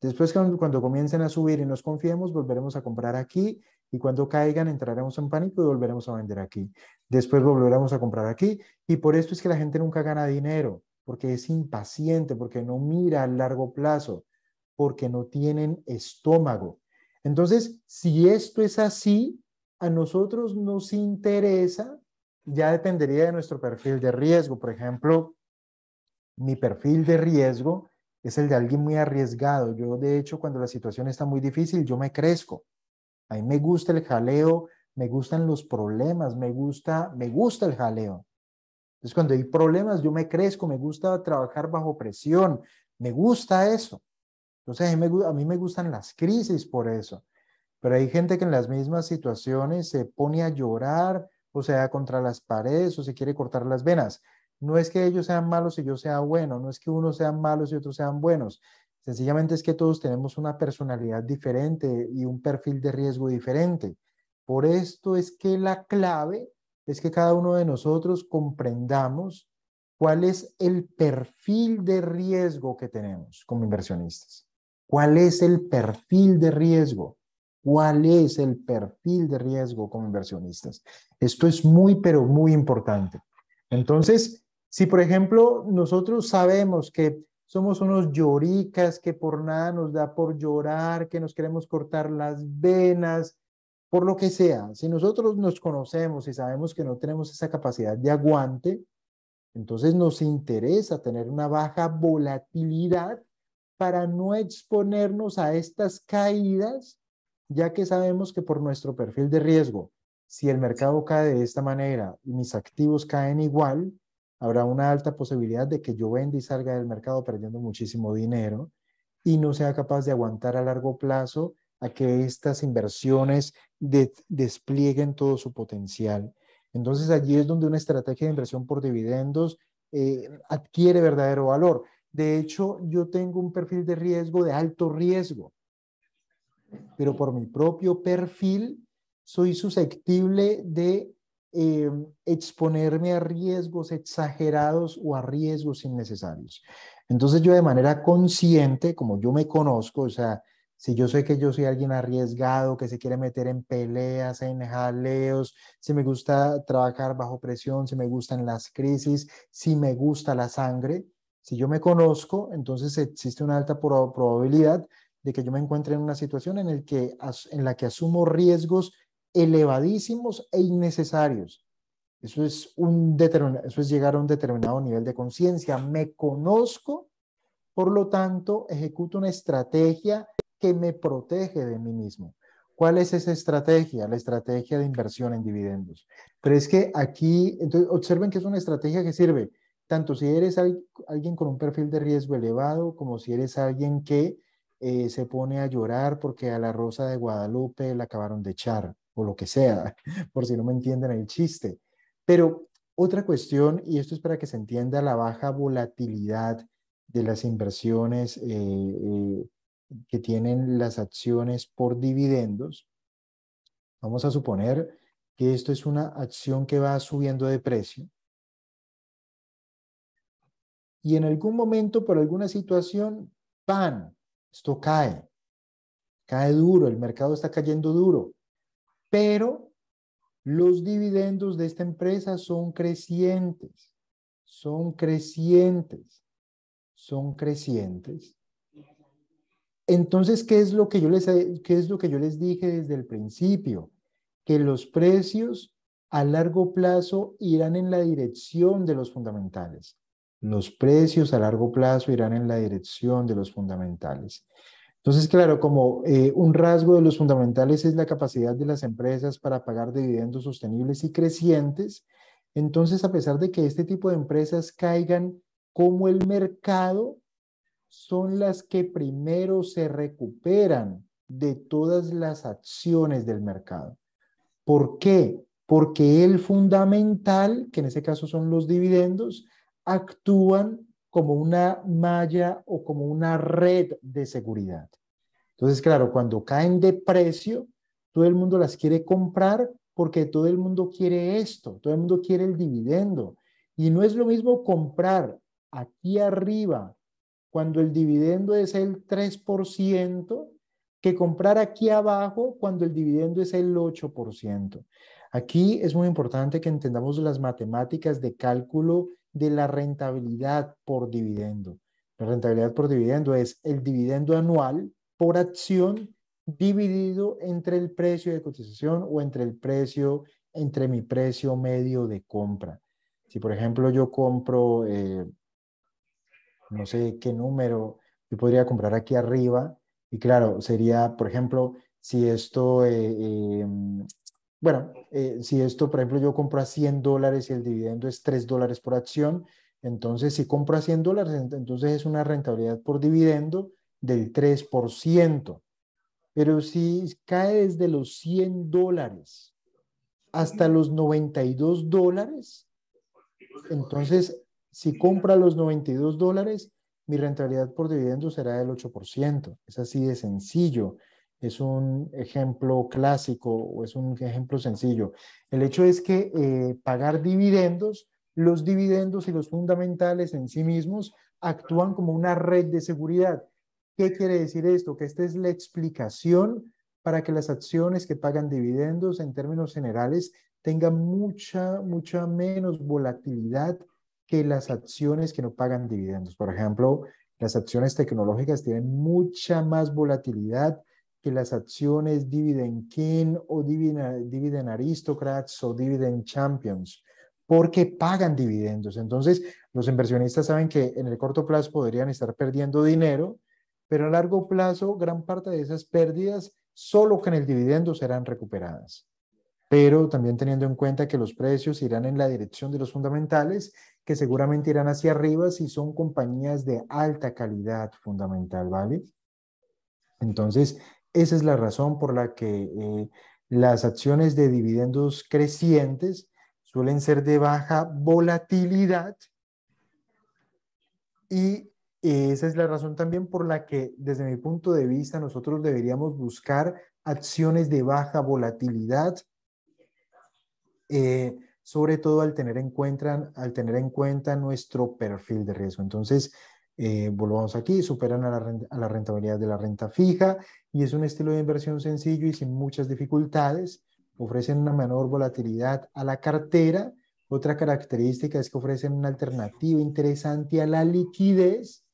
Después, cuando comiencen a subir y nos confiemos, volveremos a comprar aquí y cuando caigan entraremos en pánico y volveremos a vender aquí. Después volveremos a comprar aquí y por esto es que la gente nunca gana dinero, porque es impaciente, porque no mira a largo plazo, porque no tienen estómago. Entonces, si esto es así, a nosotros nos interesa, ya dependería de nuestro perfil de riesgo. Por ejemplo, mi perfil de riesgo es el de alguien muy arriesgado. Yo, de hecho, cuando la situación está muy difícil, yo me crezco. A mí me gusta el jaleo, me gustan los problemas, me gusta, me gusta el jaleo. Entonces, cuando hay problemas, yo me crezco, me gusta trabajar bajo presión, me gusta eso. Entonces, a mí me, a mí me gustan las crisis por eso. Pero hay gente que en las mismas situaciones se pone a llorar, o sea, contra las paredes o se quiere cortar las venas. No es que ellos sean malos y yo sea bueno, no es que unos sean malos y otros sean buenos. Sencillamente es que todos tenemos una personalidad diferente y un perfil de riesgo diferente. Por esto es que la clave es que cada uno de nosotros comprendamos cuál es el perfil de riesgo que tenemos como inversionistas. ¿Cuál es el perfil de riesgo? ¿Cuál es el perfil de riesgo como inversionistas? Esto es muy, pero muy importante. Entonces, si, por ejemplo, nosotros sabemos que somos unos lloricas, que por nada nos da por llorar, que nos queremos cortar las venas, por lo que sea, si nosotros nos conocemos y sabemos que no tenemos esa capacidad de aguante, entonces nos interesa tener una baja volatilidad para no exponernos a estas caídas, ya que sabemos que por nuestro perfil de riesgo, si el mercado cae de esta manera y mis activos caen igual, habrá una alta posibilidad de que yo venda y salga del mercado perdiendo muchísimo dinero y no sea capaz de aguantar a largo plazo a que estas inversiones desplieguen todo su potencial. Entonces allí es donde una estrategia de inversión por dividendos eh, adquiere verdadero valor. De hecho, yo tengo un perfil de riesgo de alto riesgo, pero por mi propio perfil soy susceptible de eh, exponerme a riesgos exagerados o a riesgos innecesarios. Entonces yo de manera consciente, como yo me conozco, o sea, si yo sé que yo soy alguien arriesgado, que se quiere meter en peleas, en jaleos, si me gusta trabajar bajo presión, si me gustan las crisis, si me gusta la sangre, si yo me conozco, entonces existe una alta probabilidad de que yo me encuentre en una situación en, en la que asumo riesgos elevadísimos e innecesarios. Eso es, llegar a un determinado nivel de conciencia. Me conozco, por lo tanto, ejecuto una estrategia que me protege de mí mismo. ¿Cuál es esa estrategia? La estrategia de inversión en dividendos. Pero es que aquí, entonces, observen que es una estrategia que sirve tanto si eres alguien con un perfil de riesgo elevado como si eres alguien que eh, se pone a llorar porque a la Rosa de Guadalupe la acabaron de echar lo que sea, [laughs] por si no me entienden el chiste. Pero otra cuestión, y esto es para que se entienda la baja volatilidad de las inversiones eh, eh, que tienen las acciones por dividendos, vamos a suponer que esto es una acción que va subiendo de precio. Y en algún momento, por alguna situación, pan, esto cae, cae duro, el mercado está cayendo duro pero los dividendos de esta empresa son crecientes, son crecientes, son crecientes. Entonces, ¿qué es lo que yo les, qué es lo que yo les dije desde el principio? Que los precios a largo plazo irán en la dirección de los fundamentales. Los precios a largo plazo irán en la dirección de los fundamentales. Entonces, claro, como eh, un rasgo de los fundamentales es la capacidad de las empresas para pagar dividendos sostenibles y crecientes, entonces a pesar de que este tipo de empresas caigan como el mercado, son las que primero se recuperan de todas las acciones del mercado. ¿Por qué? Porque el fundamental, que en ese caso son los dividendos, actúan como una malla o como una red de seguridad. Entonces, claro, cuando caen de precio, todo el mundo las quiere comprar porque todo el mundo quiere esto, todo el mundo quiere el dividendo. Y no es lo mismo comprar aquí arriba cuando el dividendo es el 3% que comprar aquí abajo cuando el dividendo es el 8%. Aquí es muy importante que entendamos las matemáticas de cálculo de la rentabilidad por dividendo. La rentabilidad por dividendo es el dividendo anual por acción dividido entre el precio de cotización o entre el precio, entre mi precio medio de compra. Si por ejemplo yo compro, eh, no sé qué número, yo podría comprar aquí arriba y claro, sería, por ejemplo, si esto eh, em, bueno, eh, si esto, por ejemplo, yo compro a 100 dólares y el dividendo es 3 dólares por acción, entonces si compro a 100 dólares, entonces es una rentabilidad por dividendo del 3%. Pero si cae desde los 100 dólares hasta los 92 dólares, entonces si compra los 92 dólares, mi rentabilidad por dividendo será del 8%. Es así de sencillo es un ejemplo clásico o es un ejemplo sencillo. El hecho es que eh, pagar dividendos, los dividendos y los fundamentales en sí mismos actúan como una red de seguridad. ¿Qué quiere decir esto? Que esta es la explicación para que las acciones que pagan dividendos en términos generales tengan mucha, mucha menos volatilidad que las acciones que no pagan dividendos. Por ejemplo, las acciones tecnológicas tienen mucha más volatilidad que las acciones Dividend King o Dividend, Aristocrats o Dividend Champions, porque pagan dividendos. Entonces, los inversionistas saben que en el corto plazo podrían estar perdiendo dinero, pero a largo plazo gran parte de esas pérdidas solo con el dividendo serán recuperadas. Pero también teniendo en cuenta que los precios irán en la dirección de los fundamentales, que seguramente irán hacia arriba si son compañías de alta calidad fundamental, ¿vale? Entonces, esa es la razón por la que eh, las acciones de dividendos crecientes suelen ser de baja volatilidad y eh, esa es la razón también por la que desde mi punto de vista nosotros deberíamos buscar acciones de baja volatilidad, eh, sobre todo al tener, en cuenta, al tener en cuenta nuestro perfil de riesgo. Entonces, volvamos aquí, superan a la rentabilidad de la renta fija, y es un estilo de inversión sencillo y sin muchas dificultades. Ofrecen una menor volatilidad a la cartera. Otra característica es que ofrecen una alternativa interesante a la liquidez.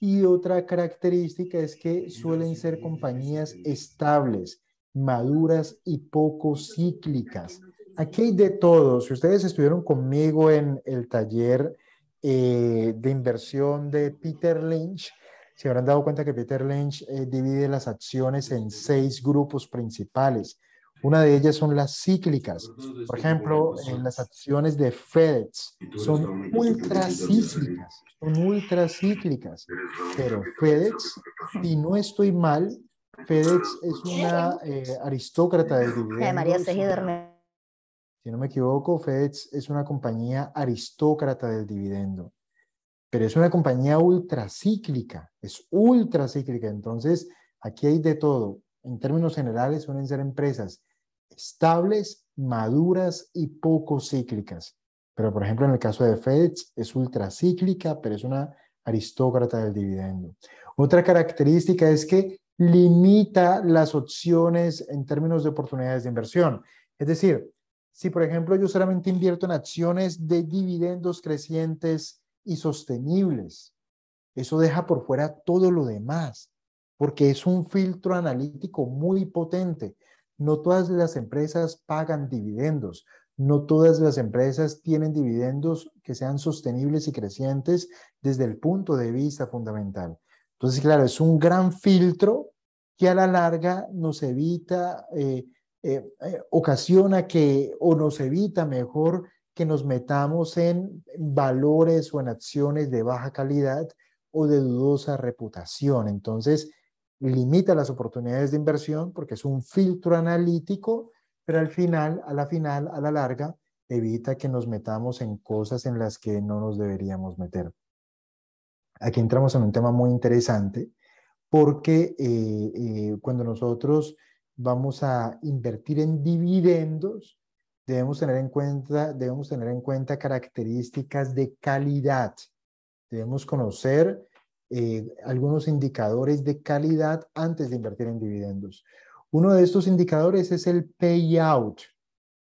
Y otra característica es que suelen ser compañías estables, maduras y poco cíclicas. Aquí hay de todo. Si ustedes estuvieron conmigo en el taller eh, de inversión de Peter Lynch, se habrán dado cuenta que Peter Lynch eh, divide las acciones en seis grupos principales. Una de ellas son las cíclicas. Por ejemplo, en las acciones de FedEx son ultracíclicas, son ultracíclicas. Pero FedEx, si no estoy mal, FedEx es una eh, aristócrata del dividendo. Si no me equivoco, FedEx es una compañía aristócrata del dividendo pero es una compañía ultracíclica, es ultracíclica. Entonces, aquí hay de todo. En términos generales, suelen ser empresas estables, maduras y poco cíclicas. Pero, por ejemplo, en el caso de FedEx, es ultracíclica, pero es una aristócrata del dividendo. Otra característica es que limita las opciones en términos de oportunidades de inversión. Es decir, si por ejemplo yo solamente invierto en acciones de dividendos crecientes y sostenibles. Eso deja por fuera todo lo demás, porque es un filtro analítico muy potente. No todas las empresas pagan dividendos, no todas las empresas tienen dividendos que sean sostenibles y crecientes desde el punto de vista fundamental. Entonces, claro, es un gran filtro que a la larga nos evita, eh, eh, eh, ocasiona que, o nos evita mejor que nos metamos en valores o en acciones de baja calidad o de dudosa reputación. Entonces, limita las oportunidades de inversión porque es un filtro analítico, pero al final, a la final, a la larga, evita que nos metamos en cosas en las que no nos deberíamos meter. Aquí entramos en un tema muy interesante porque eh, eh, cuando nosotros vamos a invertir en dividendos, debemos tener en cuenta, debemos tener en cuenta características de calidad. Debemos conocer eh, algunos indicadores de calidad antes de invertir en dividendos. Uno de estos indicadores es el payout.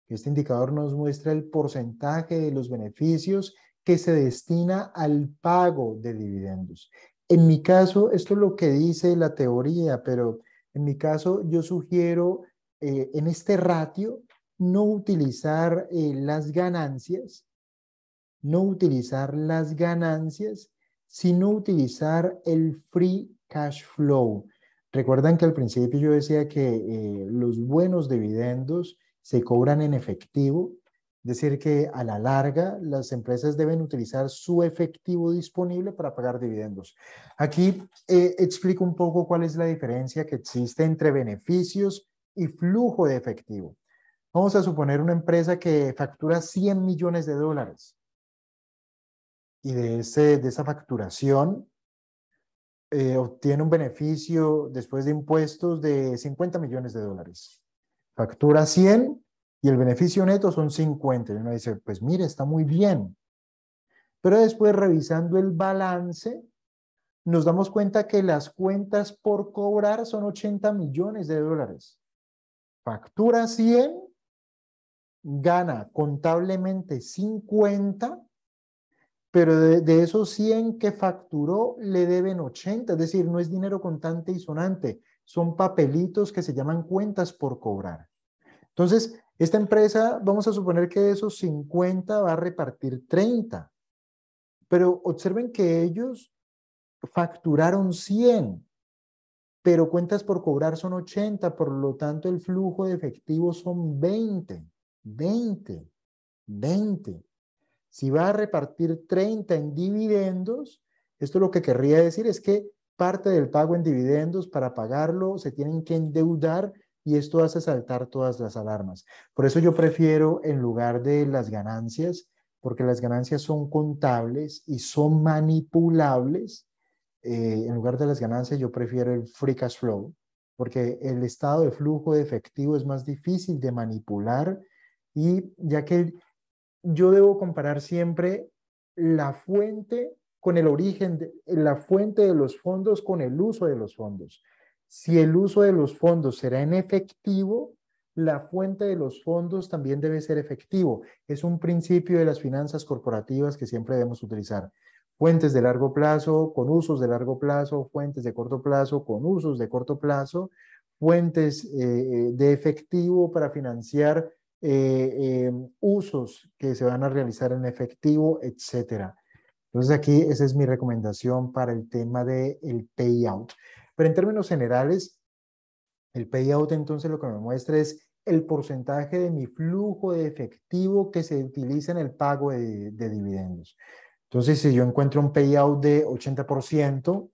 Este indicador nos muestra el porcentaje de los beneficios que se destina al pago de dividendos. En mi caso, esto es lo que dice la teoría, pero en mi caso yo sugiero eh, en este ratio no utilizar eh, las ganancias, no utilizar las ganancias, sino utilizar el free cash flow. Recuerdan que al principio yo decía que eh, los buenos dividendos se cobran en efectivo, es decir, que a la larga las empresas deben utilizar su efectivo disponible para pagar dividendos. Aquí eh, explico un poco cuál es la diferencia que existe entre beneficios y flujo de efectivo. Vamos a suponer una empresa que factura 100 millones de dólares y de, ese, de esa facturación eh, obtiene un beneficio después de impuestos de 50 millones de dólares. Factura 100 y el beneficio neto son 50. Y uno dice, pues mire, está muy bien. Pero después revisando el balance, nos damos cuenta que las cuentas por cobrar son 80 millones de dólares. Factura 100 gana contablemente 50, pero de, esos 100 que facturó le deben 80, es decir, no es dinero contante y sonante, son papelitos que se llaman cuentas por cobrar. Entonces, esta empresa, vamos a suponer que de esos 50 va a repartir 30, pero observen que ellos facturaron 100, pero cuentas por cobrar son 80, por lo tanto el flujo de efectivo son 20. 20, 20. Si va a repartir 30 en dividendos, esto lo que querría decir es que parte del pago en dividendos para pagarlo se tienen que endeudar y esto hace saltar todas las alarmas. Por eso yo prefiero en lugar de las ganancias, porque las ganancias son contables y son manipulables, eh, en lugar de las ganancias yo prefiero el free cash flow, porque el estado de flujo de efectivo es más difícil de manipular y ya que yo debo comparar siempre la fuente con el origen, la fuente de los fondos con el uso de los fondos. Si el uso de los fondos será en efectivo, la fuente de los fondos también debe ser efectivo. Es un principio de las finanzas corporativas que siempre debemos utilizar. Fuentes de largo plazo con usos de largo plazo, fuentes de corto plazo con usos de corto plazo, fuentes eh, eh, de efectivo para financiar eh, em, usos que se van a realizar en efectivo, etcétera. Entonces aquí esa es mi recomendación para el tema del el payout. Pero en términos generales, el payout entonces lo que me muestra es el porcentaje de mi flujo de efectivo que se utiliza en el pago de dividendos. Entonces, si yo encuentro un payout de 80%,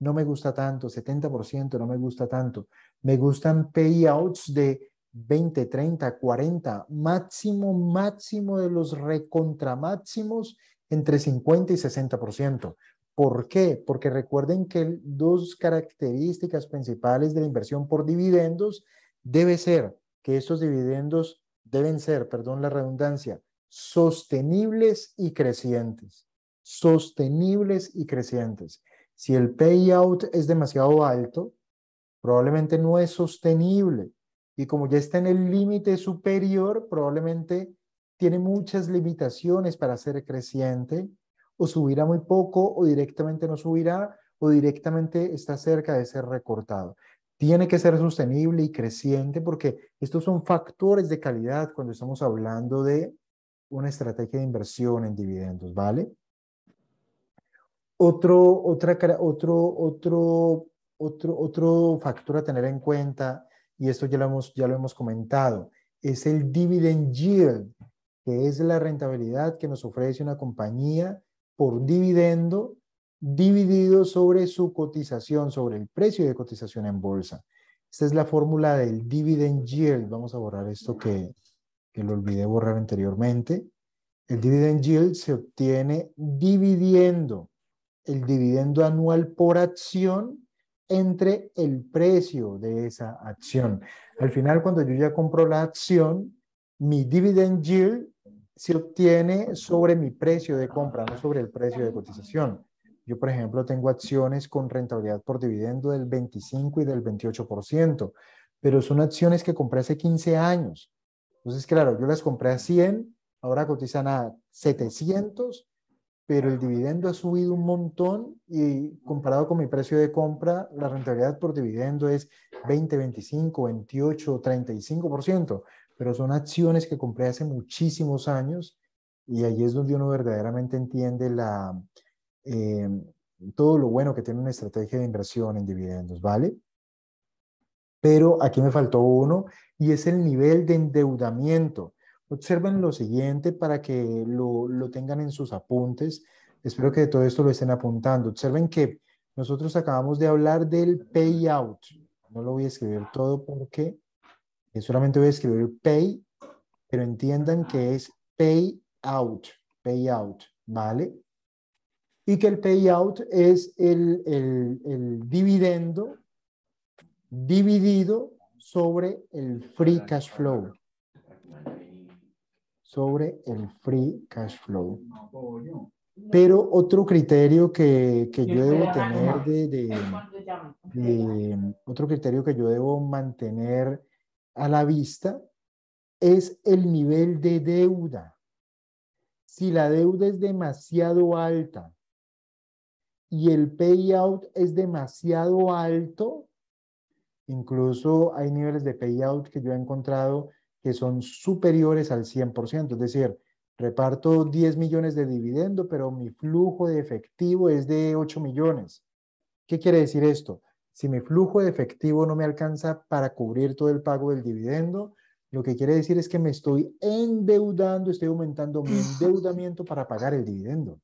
no me gusta tanto, 70% no me gusta tanto. Me gustan payouts de 20, 30, 40, máximo, máximo de los recontramáximos entre 50 y 60%. ¿Por qué? Porque recuerden que dos características principales de la inversión por dividendos debe ser que estos dividendos deben ser, perdón la redundancia, sostenibles y crecientes. Sostenibles y crecientes. Si el payout es demasiado alto, probablemente no es sostenible y como ya está en el límite superior, probablemente tiene muchas limitaciones para ser creciente, o subirá muy poco, o directamente no subirá, o directamente está cerca de ser recortado. Tiene que ser sostenible y creciente porque estos son factores de calidad cuando estamos hablando de una estrategia de inversión en dividendos, ¿vale? Otro, otra, otro, otro, otro, otro factor a tener en cuenta y esto ya lo hemos, ya lo hemos comentado, es el dividend yield, que es la rentabilidad que nos ofrece una compañía por dividendo dividido sobre su cotización, sobre el precio de cotización en bolsa. Esta es la fórmula del dividend yield. Vamos a borrar esto que, que lo olvidé borrar anteriormente. El dividend yield se obtiene dividiendo el dividendo anual por acción entre el precio de esa acción. Al final, cuando yo ya compro la acción, mi dividend yield se obtiene sobre mi precio de compra, no sobre el precio de cotización. Yo, por ejemplo, tengo acciones con rentabilidad por dividendo del 25 y del 28%, pero son acciones que compré hace 15 años. Entonces, claro, yo las compré a 100, ahora cotizan a 700 pero el dividendo ha subido un montón y comparado con mi precio de compra, la rentabilidad por dividendo es 20, 25, 28, 35%, pero son acciones que compré hace muchísimos años y ahí es donde uno verdaderamente entiende la, em, todo lo bueno que tiene una estrategia de inversión en dividendos, ¿vale? Pero aquí me faltó uno y es el nivel de endeudamiento. Observen lo siguiente para que lo, tengan en sus apuntes. Espero que todo esto lo estén apuntando. Observen que nosotros acabamos de hablar del payout. No lo voy a escribir todo porque eh, solamente voy a escribir pay, pero entiendan que es payout, payout, ¿vale? Y que el payout es el, el dividendo dividido sobre el free cash flow sobre el free cash flow. Pero otro criterio que, yo debo tener otro criterio que yo debo mantener a la vista es el nivel de deuda. Si la deuda es demasiado alta y el payout es demasiado alto, incluso hay niveles de payout que yo he encontrado que son superiores al 100%, es decir, reparto 10 millones de dividendo, pero mi flujo de efectivo es de 8 millones. ¿Qué quiere decir esto? Si mi flujo de efectivo no me alcanza para cubrir todo el pago del dividendo, lo que quiere decir es que me estoy endeudando, estoy aumentando mi [laughs] endeudamiento para pagar el dividendo.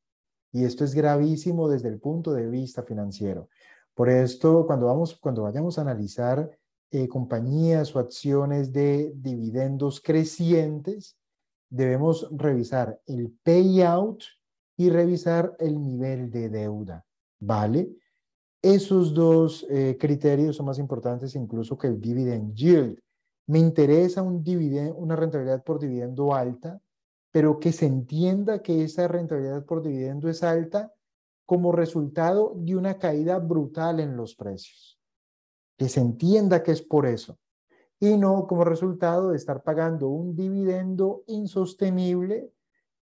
Y esto es gravísimo desde el punto de vista financiero. Por esto, cuando, vamos, cuando vayamos a analizar eh, compañías o acciones de dividendos crecientes, debemos revisar el payout y revisar el nivel de deuda, ¿vale? Esos dos eh, criterios son más importantes incluso que el dividend yield. Me interesa un dividend, una rentabilidad por dividendo alta, pero que se entienda que esa rentabilidad por dividendo es alta como resultado de una caída brutal en los precios que se entienda que es por eso, y no como resultado de estar pagando un dividendo insostenible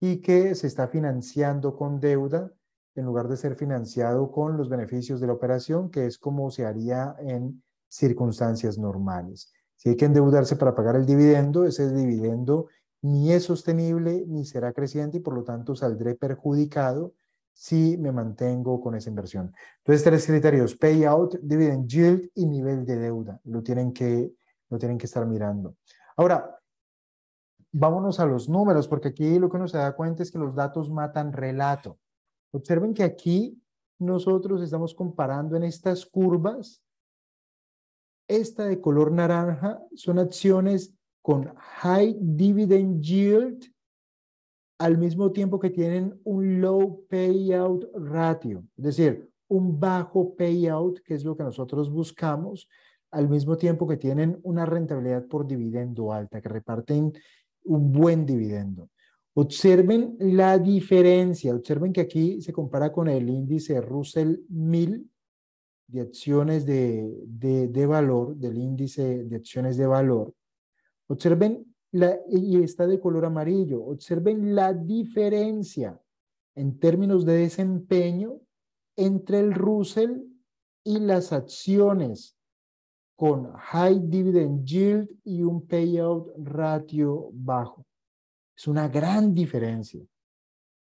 y que se está financiando con deuda en lugar de ser financiado con los beneficios de la operación, que es como se haría en circunstancias normales. Si hay que endeudarse para pagar el dividendo, ese dividendo ni es sostenible ni será creciente y por lo tanto saldré perjudicado si me mantengo con esa inversión. Entonces, tres criterios, payout, dividend yield y nivel de deuda. Lo tienen que, lo tienen que estar mirando. Ahora, vámonos a los números, porque aquí lo que uno se da cuenta es que los datos matan relato. Observen que aquí nosotros estamos comparando en estas curvas, esta de color naranja son acciones con high dividend yield al mismo tiempo que tienen un low payout ratio, es decir, un bajo payout, que es lo que nosotros buscamos, al mismo tiempo que tienen una rentabilidad por dividendo alta, que reparten un buen dividendo. Observen la diferencia, observen que aquí se compara con el índice Russell 1000 de acciones de, valor, del índice de acciones de valor. Observen y está de color amarillo. Observen la diferencia en términos de desempeño entre el Russell y las acciones con high dividend yield y un payout ratio bajo. Es una gran diferencia.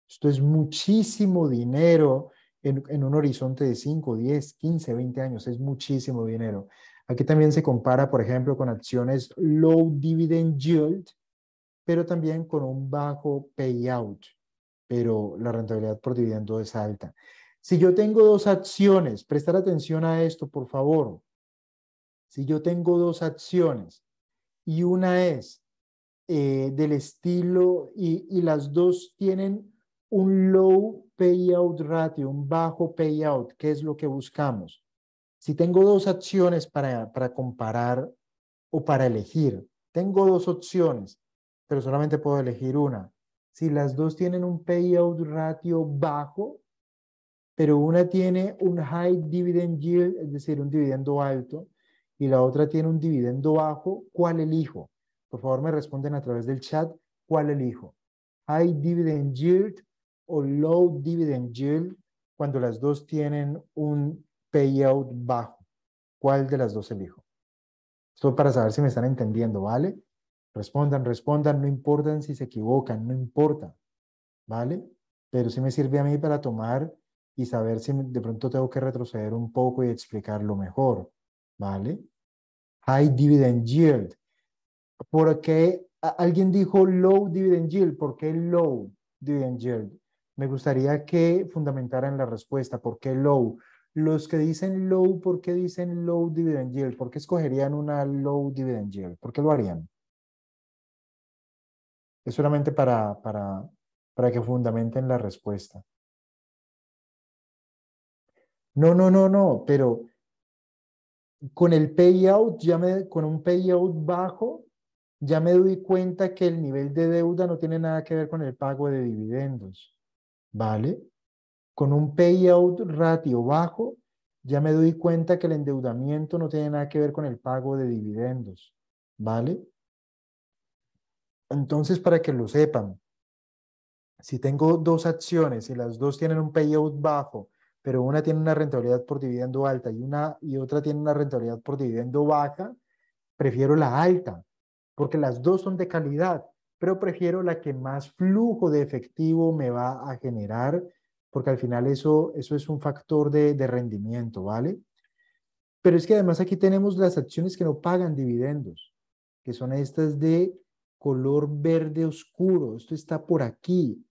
Esto es muchísimo dinero en, en un horizonte de 5, 10, 15, 20 años. Es muchísimo dinero. Aquí también se compara, por ejemplo, con acciones low dividend yield, pero también con un bajo payout, pero la rentabilidad por dividendo es alta. Si yo tengo dos acciones, prestar atención a esto, por favor. Si yo tengo dos acciones y una es eh, del estilo y, y las dos tienen un low payout ratio, un bajo payout, ¿qué es lo que buscamos? Si tengo dos acciones para, para comparar o para elegir, tengo dos opciones, pero solamente puedo elegir una. Si las dos tienen un payout ratio bajo, pero una tiene un high dividend yield, es decir, un dividendo alto, y la otra tiene un dividendo bajo, ¿cuál elijo? Por favor, me responden a través del chat, ¿cuál elijo? High dividend yield o low dividend yield, cuando las dos tienen un payout bajo. ¿Cuál de las dos elijo? Esto para saber si me están entendiendo, ¿vale? Respondan, respondan, no importan si se equivocan, no importa, ¿vale? Pero sí me sirve a mí para tomar y saber si de pronto tengo que retroceder un poco y explicarlo mejor, ¿vale? High dividend yield. ¿Por qué alguien dijo low dividend yield? ¿Por qué low dividend yield? Me gustaría que fundamentaran la respuesta. ¿Por qué low? Los que dicen low, ¿por qué dicen low dividend yield? ¿Por qué escogerían una low dividend yield? ¿Por qué lo harían? Es solamente para, para, que fundamenten la respuesta. No, no, no, no, pero con el payout, ya me, con un payout bajo, ya me doy cuenta que el nivel de deuda no tiene nada que ver con el pago de dividendos. ¿Vale? Con un payout ratio bajo, ya me doy cuenta que el endeudamiento no tiene nada que ver con el pago de dividendos, ¿vale? Entonces, para que lo sepan, si tengo dos acciones y las dos tienen un payout bajo, pero una tiene una rentabilidad por dividendo alta y, una, y otra tiene una rentabilidad por dividendo baja, prefiero la alta, porque las dos son de calidad, pero prefiero la que más flujo de efectivo me va a generar porque al final eso, eso es un factor de, rendimiento, ¿vale? Pero es que además aquí tenemos las acciones que no pagan dividendos, que son estas de color verde oscuro. Esto está por aquí.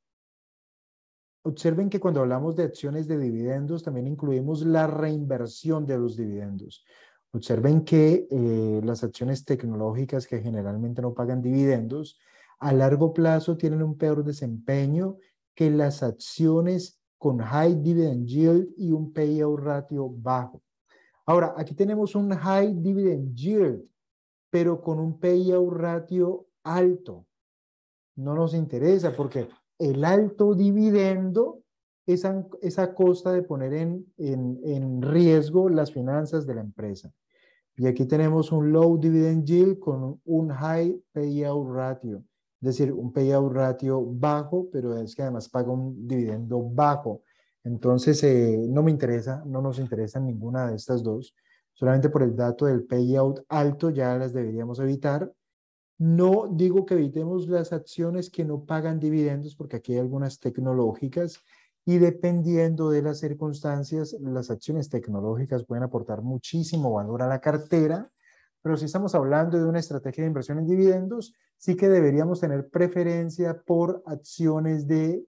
Observen que cuando hablamos de acciones de dividendos, también incluimos la reinversión de los dividendos. Observen que eh, las acciones tecnológicas que generalmente no pagan dividendos, a largo plazo tienen un peor desempeño que las acciones con high dividend yield y un payout ratio bajo. Ahora, aquí tenemos un high dividend yield, pero con un payout ratio alto. No nos interesa porque el alto dividendo es a, costa de poner en, en riesgo las finanzas de la empresa. Y aquí tenemos un low dividend yield con un high payout ratio. Es decir, un payout ratio bajo, pero es que además paga un dividendo bajo. Entonces, eh, no me interesa, no nos interesa ninguna de estas dos. Solamente por el dato del payout alto ya las deberíamos evitar. No digo que evitemos las acciones que no pagan dividendos, porque aquí hay algunas tecnológicas y dependiendo de las circunstancias, las acciones tecnológicas pueden aportar muchísimo valor a la cartera, pero si estamos hablando de una estrategia de inversión en dividendos, sí que deberíamos tener preferencia por acciones de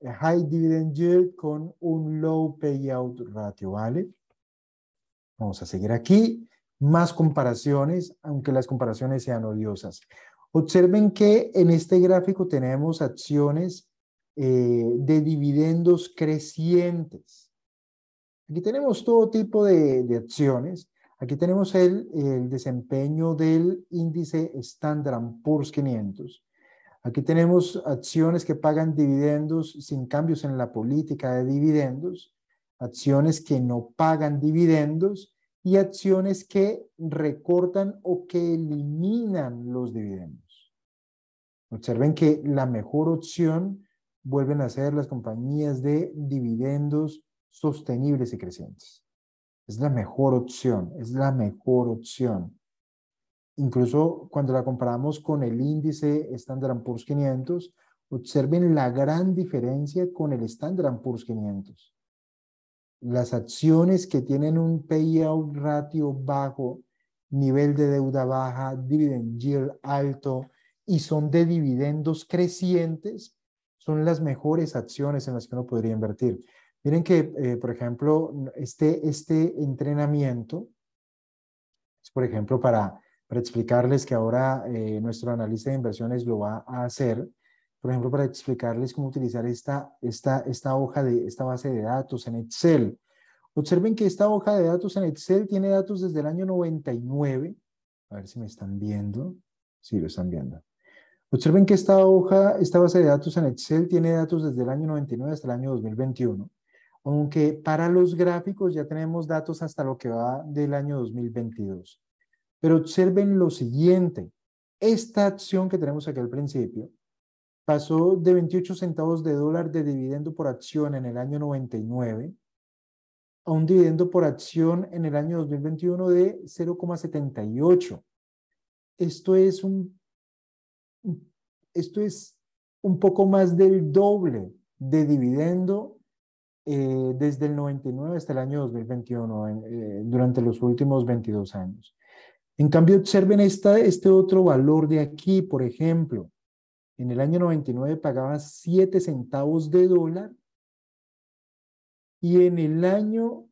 eh, high dividend yield con un low payout ratio, ¿vale? Vamos a seguir aquí. Más comparaciones, aunque las comparaciones sean odiosas. Observen que en este gráfico tenemos acciones eh, de dividendos crecientes. Aquí tenemos todo tipo de acciones Aquí tenemos el, desempeño del índice Standard Poor's 500. Aquí tenemos acciones que pagan dividendos sin cambios en la política de dividendos, acciones que no pagan dividendos y acciones que recortan o que eliminan los dividendos. Observen que la mejor opción vuelven a ser las compañías de dividendos sostenibles y crecientes. Es la mejor opción, es la mejor opción. Incluso cuando la comparamos con el índice Standard Poor's 500, observen la gran diferencia con el Standard Poor's 500. Las acciones que tienen un payout ratio bajo, nivel de deuda baja, dividend yield alto y son de dividendos crecientes, son las mejores acciones en las que uno podría invertir. Miren que, eh, por ejemplo, este, este entrenamiento es, por ejemplo, para, explicarles que ahora eh, nuestro analista de inversiones lo va a hacer, por ejemplo, para explicarles cómo utilizar esta, esta, esta hoja de esta base de datos en Excel. Observen que esta hoja de datos en Excel tiene datos desde el año 99. A ver si me están viendo. Sí, lo están viendo. Observen que esta hoja, esta base de datos en Excel tiene datos desde el año 99 hasta el año 2021 aunque para los gráficos ya tenemos datos hasta lo que va del año 2022. Pero observen lo siguiente, esta acción que tenemos aquí al principio pasó de 28 centavos de dólar de dividendo por acción en el año 99 a un dividendo por acción en el año 2021 de 0,78. Esto es un esto es un poco más del doble de dividendo eh, desde el 99 hasta el año 2021, eh, durante los últimos 22 años. En cambio, observen esta, este otro valor de aquí, por ejemplo. En el año 99 pagaba 7 centavos de dólar y en el año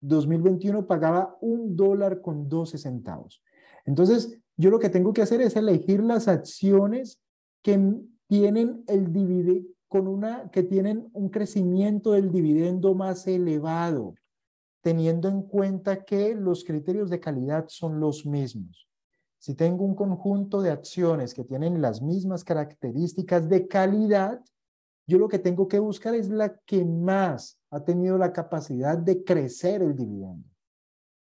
2021 pagaba un dólar con 12 centavos. Entonces, yo lo que tengo que hacer es elegir las acciones que tienen el dividendo con una, que tienen un crecimiento del dividendo más elevado, teniendo en cuenta que los criterios de calidad son los mismos. Si tengo un conjunto de acciones que tienen las mismas características de calidad, yo lo que tengo que buscar es la que más ha tenido la capacidad de crecer el dividendo.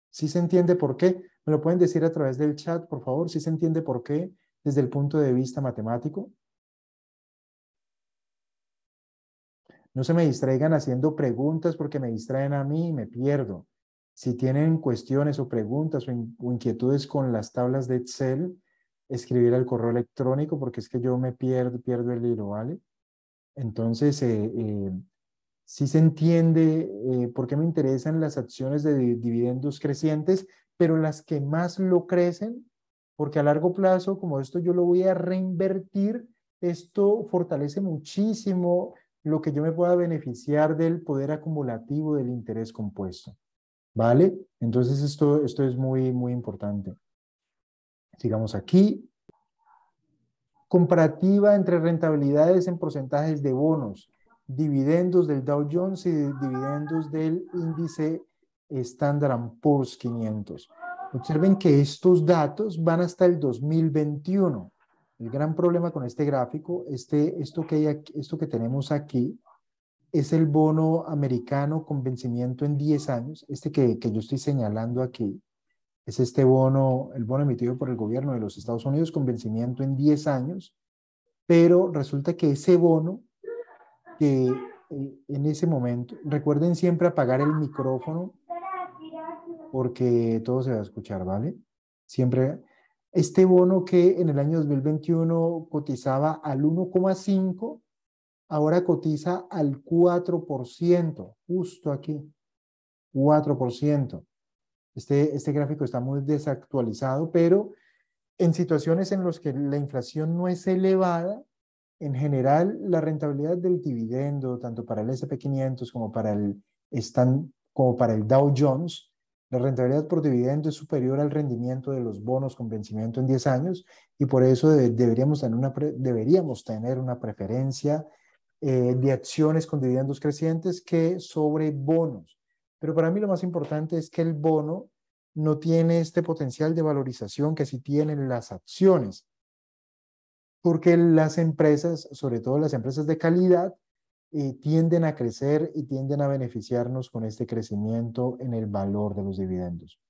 si se entiende por qué? ¿Me lo pueden decir a través del chat, por favor? si se entiende por qué desde el punto de vista matemático? No se me distraigan haciendo preguntas porque me distraen a mí y me pierdo. Si tienen cuestiones o preguntas o, inquietudes con las tablas de Excel, escribir al correo electrónico porque es que yo me pierdo, pierdo el hilo, ¿vale? Entonces, eh, eh sí se entiende eh, por qué me interesan las acciones de dividendos crecientes, pero las que más lo crecen, porque a largo plazo, como esto yo lo voy a reinvertir, esto fortalece muchísimo lo que yo me pueda beneficiar del poder acumulativo del interés compuesto. ¿Vale? Entonces esto, esto es muy, muy importante. Sigamos aquí. Comparativa entre rentabilidades en porcentajes de bonos, dividendos del Dow Jones y dividendos del índice Standard Poor's 500. Observen que estos datos van hasta el 2021. El gran problema con este gráfico, este, esto, que hay esto que tenemos aquí, es el bono americano con vencimiento en 10 años, este que, que yo estoy señalando aquí, es este bono, el bono emitido por el gobierno de los Estados Unidos con vencimiento en 10 años, pero resulta que ese bono que eh, en ese momento, recuerden siempre apagar el micrófono porque todo se va a escuchar, ¿vale? Siempre este bono que en el año 2021 cotizaba al 1,5, ahora cotiza al 4%, justo aquí, 4%. Este, este gráfico está muy desactualizado, pero en situaciones en las que la inflación no es elevada, en general la rentabilidad del dividendo, tanto para el SP500 como para el, como para el Dow Jones, la rentabilidad por dividendo es superior al rendimiento de los bonos con vencimiento en 10 años y por eso deberíamos tener una, deberíamos tener una preferencia eh, de acciones con dividendos crecientes que sobre bonos. Pero para mí lo más importante es que el bono no tiene este potencial de valorización que sí tienen las acciones, porque las empresas, sobre todo las empresas de calidad, tienden a crecer y tienden a beneficiarnos con este crecimiento en el valor de los dividendos.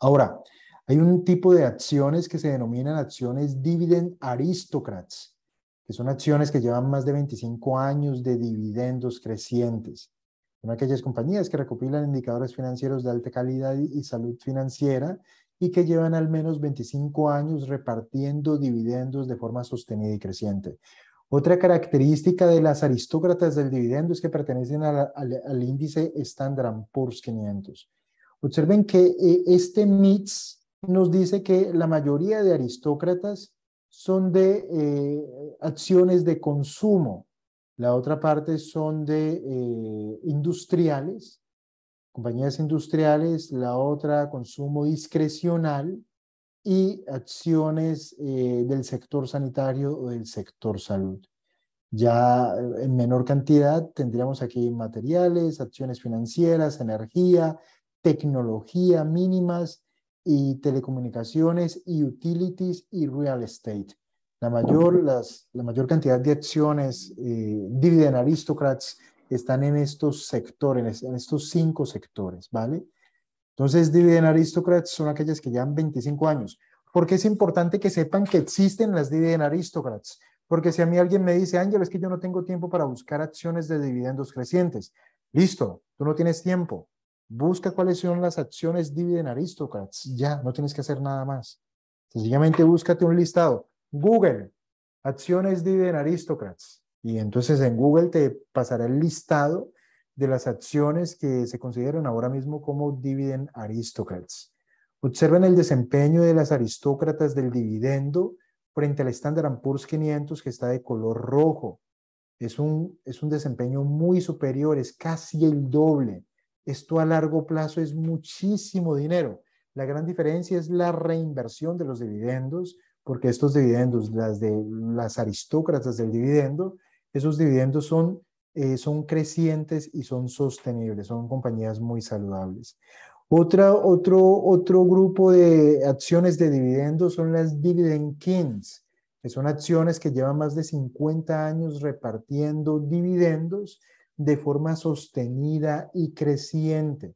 Ahora, hay un tipo de acciones que se denominan acciones dividend aristocrats, que son acciones que llevan más de 25 años de dividendos crecientes. Son aquellas compañías que recopilan indicadores financieros de alta calidad y salud financiera y que llevan al menos 25 años repartiendo dividendos de forma sostenida y creciente. Otra característica de las aristócratas del dividendo es que pertenecen al, índice Standard Poor's 500. Observen que eh, este MITS nos dice que la mayoría de aristócratas son de eh, acciones de consumo, la otra parte son de eh, industriales, compañías industriales, la otra consumo discrecional, y acciones eh, del sector sanitario o del sector salud. Ya eh, en menor cantidad tendríamos aquí materiales, acciones financieras, energía, tecnología mínimas y telecomunicaciones y utilities y real estate. La mayor, la mayor cantidad de acciones, eh, dividend aristocrats, están en estos sectores, en estos cinco sectores, ¿vale? Entonces, dividend aristocrats son aquellas que llevan 25 años. Porque es importante que sepan que existen las dividend aristocrats. Porque si a mí alguien me dice, Ángel, es que yo no tengo tiempo para buscar acciones de dividendos crecientes. Listo, tú no tienes tiempo. Busca cuáles son las acciones dividend aristocrats. Ya, no tienes que hacer nada más. Sencillamente búscate un listado. Google, acciones dividend aristocrats. Y entonces en Google te pasará el listado de las acciones que se consideran ahora mismo como dividend aristocrats. Observen el desempeño de las aristócratas del dividendo frente al Standard Poor's 500 que está de color rojo. Es un, es un desempeño muy superior, es casi el doble. Esto a largo plazo es muchísimo dinero. La gran diferencia es la reinversión de los dividendos, porque estos dividendos, las de las aristócratas del dividendo, esos dividendos son eh, son crecientes y son sostenibles, son compañías muy saludables. Otra, otro, otro grupo de acciones de dividendos son las dividend kings, que son acciones que llevan más de 50 años repartiendo dividendos de forma sostenida y creciente.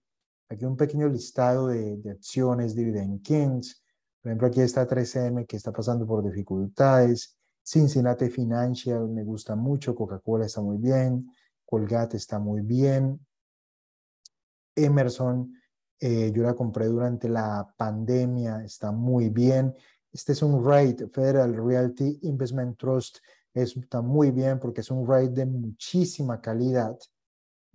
Aquí un pequeño listado de, de acciones, dividend kings. Por ejemplo, aquí está 3M que está pasando por dificultades. Cincinnati Financial me gusta mucho, Coca-Cola está muy bien, Colgate está muy bien, Emerson, eh, yo la compré durante la pandemia, está muy bien. Este es un rate, Federal Realty Investment Trust, está muy bien porque es un rate de muchísima calidad.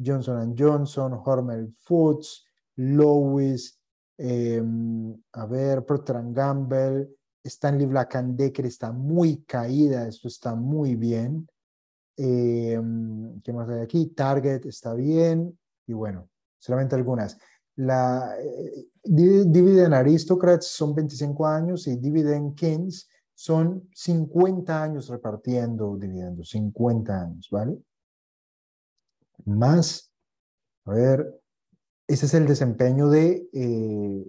Johnson Johnson, Hormel Foods, Lois, em, a ver, Procter Gamble, Stanley Black está muy caída, esto está muy bien. Em, ¿Qué más hay aquí? Target está bien. Y bueno, solamente algunas. La, eh, eh, Dividend Aristocrats son 25 años y Dividend Kings son 50 años repartiendo dividendos, 50 años, ¿vale? Más, a ver, ese es el desempeño de eh,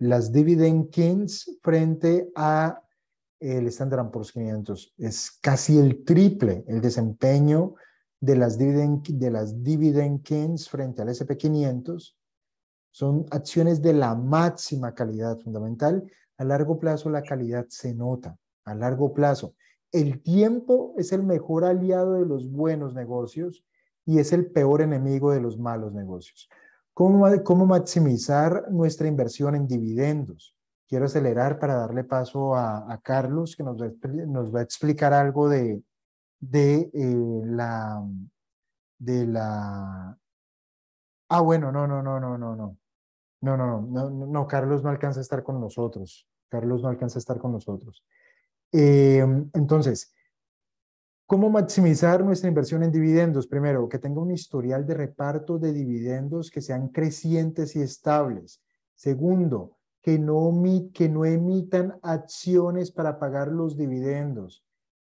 las dividend kings frente a el Standard Poor's 500. Es casi el triple el desempeño de las dividend, de las dividend kings frente al SP500. Son acciones de la máxima calidad fundamental. A largo plazo la calidad se nota, a largo plazo. El tiempo es el mejor aliado de los buenos negocios y es el peor enemigo de los malos negocios. ¿Cómo, maximizar nuestra inversión en dividendos? Quiero acelerar para darle paso a, Carlos, que nos va, a explicar algo de, de, eh, la, de la... Ah, bueno, no, no, no, no, no, no. No, no, no, no, Carlos no alcanza a estar con nosotros. Carlos no alcanza a estar con nosotros. Eh, entonces, ¿Cómo maximizar nuestra inversión en dividendos? Primero, que tenga un historial de reparto de dividendos que sean crecientes y estables. Segundo, que no, que no emitan acciones para pagar los dividendos,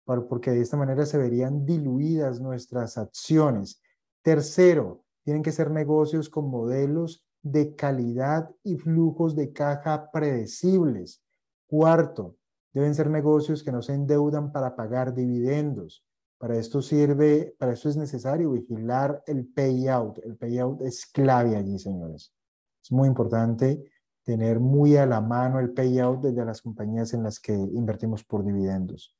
porque de esta manera se verían diluidas nuestras acciones. Tercero, tienen que ser negocios con modelos de calidad y flujos de caja predecibles. Cuarto, deben ser negocios que no se endeudan para pagar dividendos. Para esto sirve, para esto es necesario vigilar el payout. El payout es clave allí, señores. Es muy importante tener muy a la mano el payout de las compañías en las que invertimos por dividendos.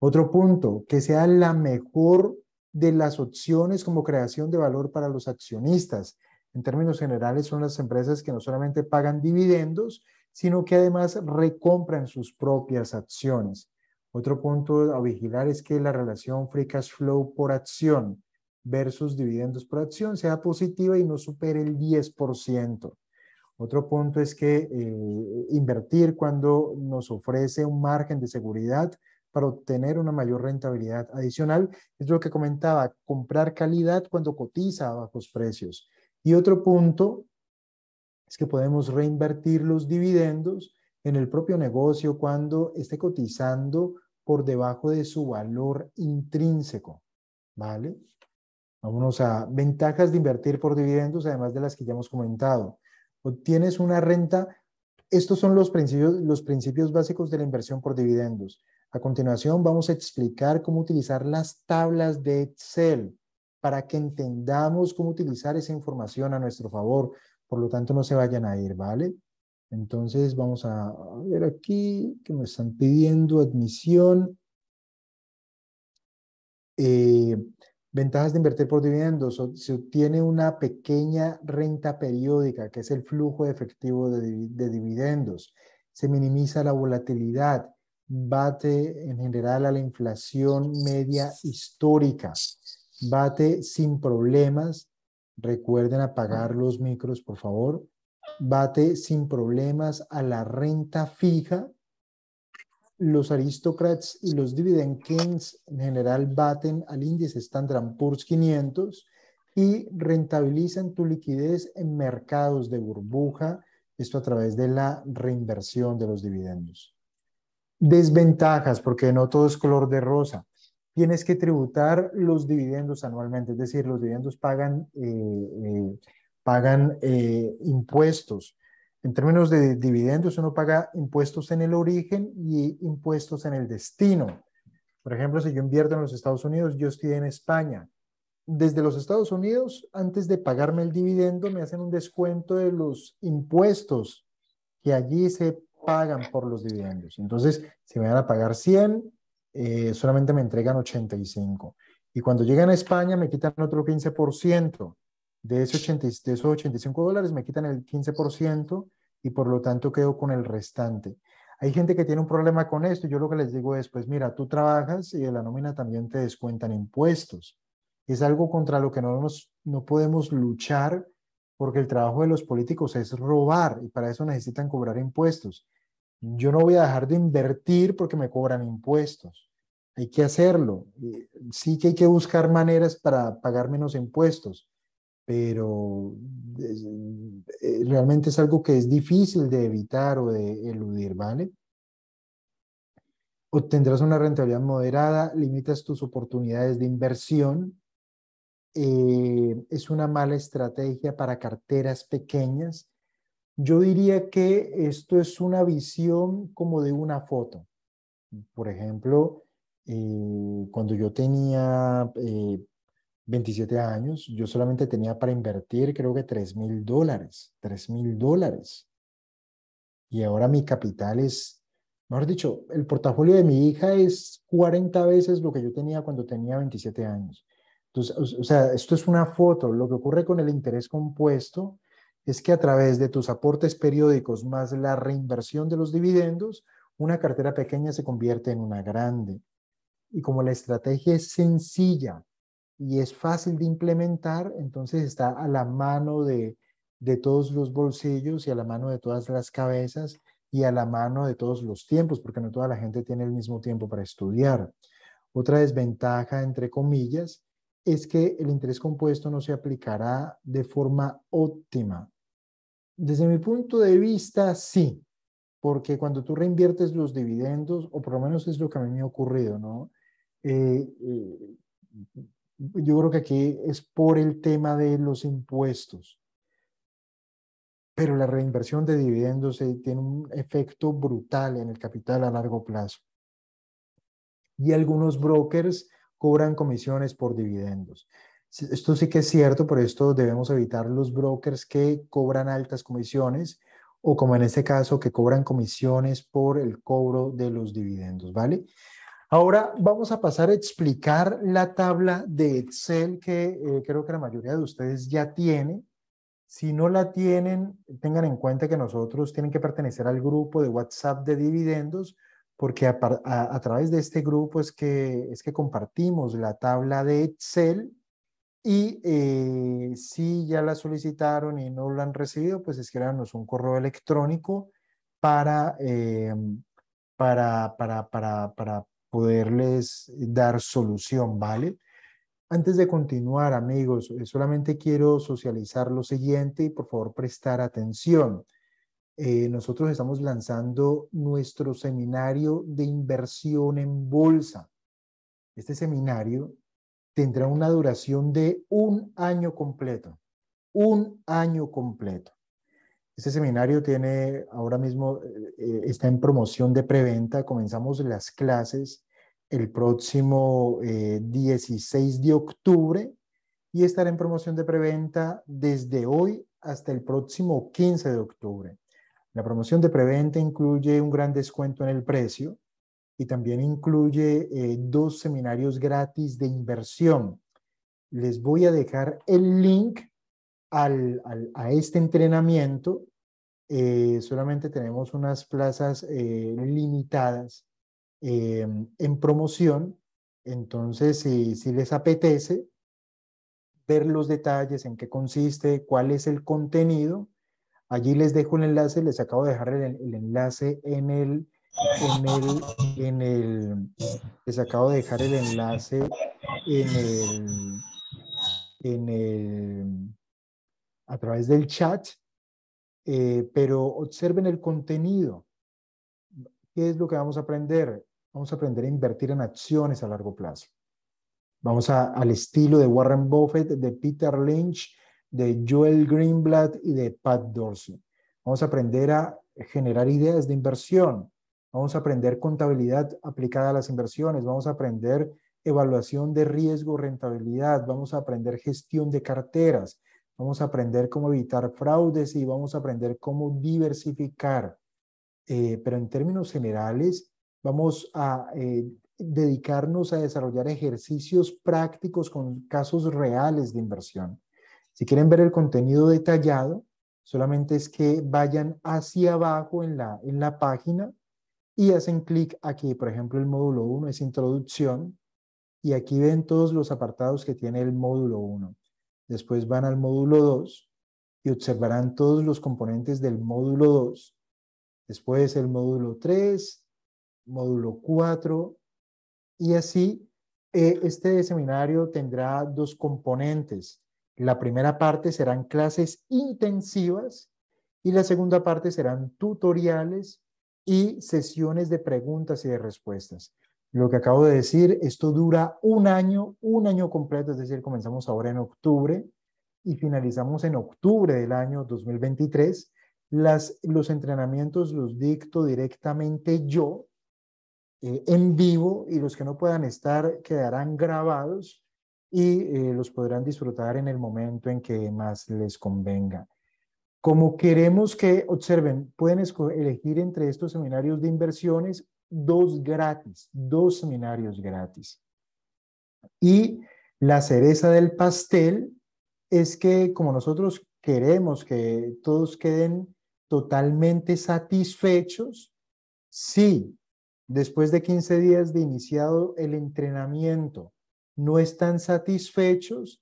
Otro punto, que sea la mejor de las opciones como creación de valor para los accionistas. En términos generales, son las empresas que no solamente pagan dividendos, sino que además recompran sus propias acciones. Otro punto a vigilar es que la relación free cash flow por acción versus dividendos por acción sea positiva y no supere el 10%. Otro punto es que eh, invertir cuando nos ofrece un margen de seguridad para obtener una mayor rentabilidad adicional. Es lo que comentaba, comprar calidad cuando cotiza a bajos precios. Y otro punto es que podemos reinvertir los dividendos en el propio negocio cuando esté cotizando por debajo de su valor intrínseco. ¿Vale? Vámonos a ventajas de invertir por dividendos, además de las que ya hemos comentado. Obtienes una renta. Estos son los principios, los principios básicos de la inversión por dividendos. A continuación vamos a explicar cómo utilizar las tablas de Excel para que entendamos cómo utilizar esa información a nuestro favor. Por lo tanto, no se vayan a ir, ¿vale? Entonces vamos a ver aquí que me están pidiendo admisión. Eh, ventajas de invertir por dividendos. Se obtiene una pequeña renta periódica, que es el flujo efectivo de dividendos. Se minimiza la volatilidad. Bate en general a la inflación media histórica. Bate sin problemas. Recuerden apagar los micros, por favor bate sin problemas a la renta fija. Los aristocrats y los dividend kings en general baten al índice Standard Poor's 500 y rentabilizan tu liquidez en mercados de burbuja, esto a través de la reinversión de los dividendos. Desventajas, porque no todo es color de rosa. Tienes que tributar los dividendos anualmente, es decir, los dividendos pagan eh, eh, pagan eh, impuestos. En términos de dividendos, uno paga impuestos en el origen y impuestos en el destino. Por ejemplo, si yo invierto en los Estados Unidos, yo estoy en España. Desde los Estados Unidos, antes de pagarme el dividendo, me hacen un descuento de los impuestos que allí se pagan por los dividendos. Entonces, si me van a pagar 100, eh, solamente me entregan 85. Y cuando llegan a España, me quitan otro 15% de, ese esos 85 dólares me quitan el 15% y por lo tanto quedo con el restante. Hay gente que tiene un problema con esto yo lo que les digo es, pues mira, tú trabajas y de la nómina también te descuentan impuestos. Es algo contra lo que no, nos, no podemos luchar porque el trabajo de los políticos es robar y para eso necesitan cobrar impuestos. Yo no voy a dejar de invertir porque me cobran impuestos. Hay que hacerlo. Eh, sí que hay que buscar maneras para pagar menos impuestos pero mm, eh, realmente es algo que es difícil de evitar o de eludir, ¿vale? Obtendrás una rentabilidad moderada, limitas tus oportunidades de inversión. Eh, es una mala estrategia para carteras pequeñas. Yo diría que esto es una visión como de una foto. Por ejemplo, eh, cuando yo tenía 27 años, yo solamente tenía para invertir creo que 3 mil dólares, 3 mil dólares. Y ahora mi capital es, mejor dicho, el portafolio de mi hija es 40 veces lo que yo tenía cuando tenía 27 años. Entonces, o, o sea, esto es una foto. Lo que ocurre con el interés compuesto es que a través de tus aportes periódicos más la reinversión de los dividendos, una cartera pequeña se convierte en una grande. Y como la estrategia es sencilla, y es fácil de implementar, entonces está a la mano de, de todos los bolsillos y a la mano de todas las cabezas y a la mano de todos los tiempos, porque no toda la gente tiene el mismo tiempo para estudiar. Otra desventaja, entre comillas, es que el interés compuesto no se aplicará de forma óptima. Desde mi punto de vista, sí, porque cuando tú reinviertes los dividendos, o por lo menos es lo que a mí me ha ocurrido, ¿no? Eh, eh, yo creo que aquí es por el tema de los impuestos. Pero la reinversión de dividendos eh, tiene un efecto brutal en el capital a largo plazo. Y algunos brokers cobran comisiones por dividendos. Esto sí que es cierto, por esto debemos evitar los brokers que cobran altas comisiones o como en este caso que cobran comisiones por el cobro de los dividendos, ¿vale? Ahora vamos a pasar a explicar la tabla de Excel que eh, creo que la mayoría de ustedes ya tiene. Si no la tienen, tengan en cuenta que nosotros tienen que pertenecer al grupo de WhatsApp de dividendos, porque a, través de este grupo es que, es que compartimos la tabla de Excel y eh, si ya la solicitaron y no la han recibido, pues escríbanos un correo electrónico para... Eh, para, para, para, para, poderles eh, dar solución, ¿vale? Antes de continuar, amigos, eh, solamente quiero socializar lo siguiente y por favor prestar atención. Eh, nosotros estamos lanzando nuestro seminario de inversión en bolsa. Este seminario tendrá una duración de un año completo, un año completo. Este seminario tiene ahora mismo, eh, eh, está en promoción de preventa, comenzamos las clases el próximo 16 eh, de octubre y estará en promoción de preventa desde hoy hasta el próximo 15 de octubre. La promoción de preventa incluye un gran descuento en el precio y también incluye dos seminarios gratis de inversión. Les voy a dejar el link al, a este entrenamiento, eh, solamente tenemos unas plazas eh, limitadas eh, en promoción. Entonces, si, si les apetece ver los detalles, en qué consiste, cuál es el contenido, allí les dejo el enlace, les acabo de dejar el, enlace en el, en el, en el, les acabo de dejar el enlace en el, en el, a través del chat, eh, pero observen el contenido. ¿Qué es lo que vamos a aprender? Vamos a aprender a invertir en acciones a largo plazo. Vamos al estilo de Warren Buffett, de Peter Lynch, de Joel Greenblatt y de Pat Dorsey. Vamos a aprender a generar ideas de inversión. Vamos a aprender contabilidad aplicada a las inversiones. Vamos a aprender evaluación de riesgo, rentabilidad. Vamos a aprender gestión de carteras vamos a aprender cómo evitar fraudes y vamos a aprender cómo diversificar. Eh, pero en términos generales, vamos a eh, dedicarnos a desarrollar ejercicios prácticos con casos reales de inversión. Si quieren ver el contenido detallado, solamente es que vayan hacia abajo en la, en la página y hacen clic aquí, por ejemplo, el módulo 1 es introducción y aquí ven todos los apartados que tiene el módulo 1. Después van al módulo 2 y observarán todos los componentes del módulo 2. Después el módulo 3, módulo 4 y así. Eh, este seminario tendrá dos componentes. La primera parte serán clases intensivas y la segunda parte serán tutoriales y sesiones de preguntas y de respuestas. Lo que acabo de decir, esto dura un año, un año completo, es decir, comenzamos ahora en octubre y finalizamos en octubre del año 2023. Las, los entrenamientos los dicto directamente yo eh, en vivo y los que no puedan estar quedarán grabados y eh, los podrán disfrutar en el momento en que más les convenga. Como queremos que observen, pueden elegir entre estos seminarios de inversiones dos gratis, dos seminarios gratis. Y la cereza del pastel es que como nosotros queremos que todos queden totalmente satisfechos, sí, después de 15 días de iniciado el entrenamiento, no están satisfechos,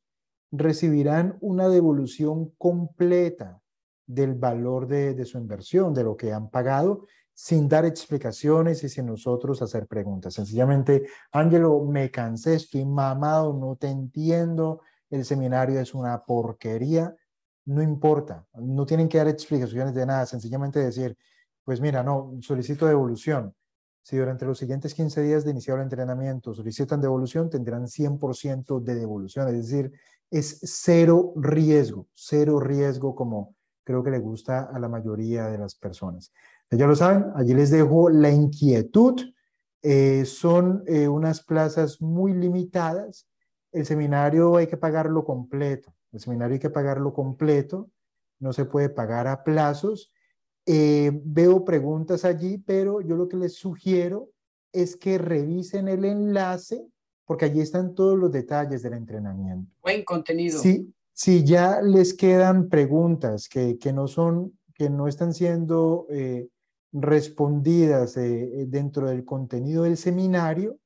recibirán una devolución completa del valor de, de, su inversión, de lo que han pagado, sin dar explicaciones y sin nosotros hacer preguntas. Sencillamente, Ángelo, me cansé, estoy mamado, no te entiendo, el seminario es una porquería, no importa, no tienen que dar explicaciones de nada, sencillamente decir, pues mira, no, solicito devolución. Si durante los siguientes 15 días de iniciar el entrenamiento solicitan devolución, tendrán 100% de devolución, es decir, es cero riesgo, cero riesgo como creo que le gusta a la mayoría de las personas. Ya lo saben, allí les dejo la inquietud. Eh, son eh, unas plazas muy limitadas. El seminario hay que pagarlo completo. El seminario hay que pagarlo completo. No se puede pagar a plazos. Eh, veo preguntas allí, pero yo lo que les sugiero es que revisen el enlace porque allí están todos los detalles del entrenamiento. Buen contenido. Sí, si ya les quedan preguntas que, no son, que no están siendo respondidas eh, eh, dentro del contenido del seminario,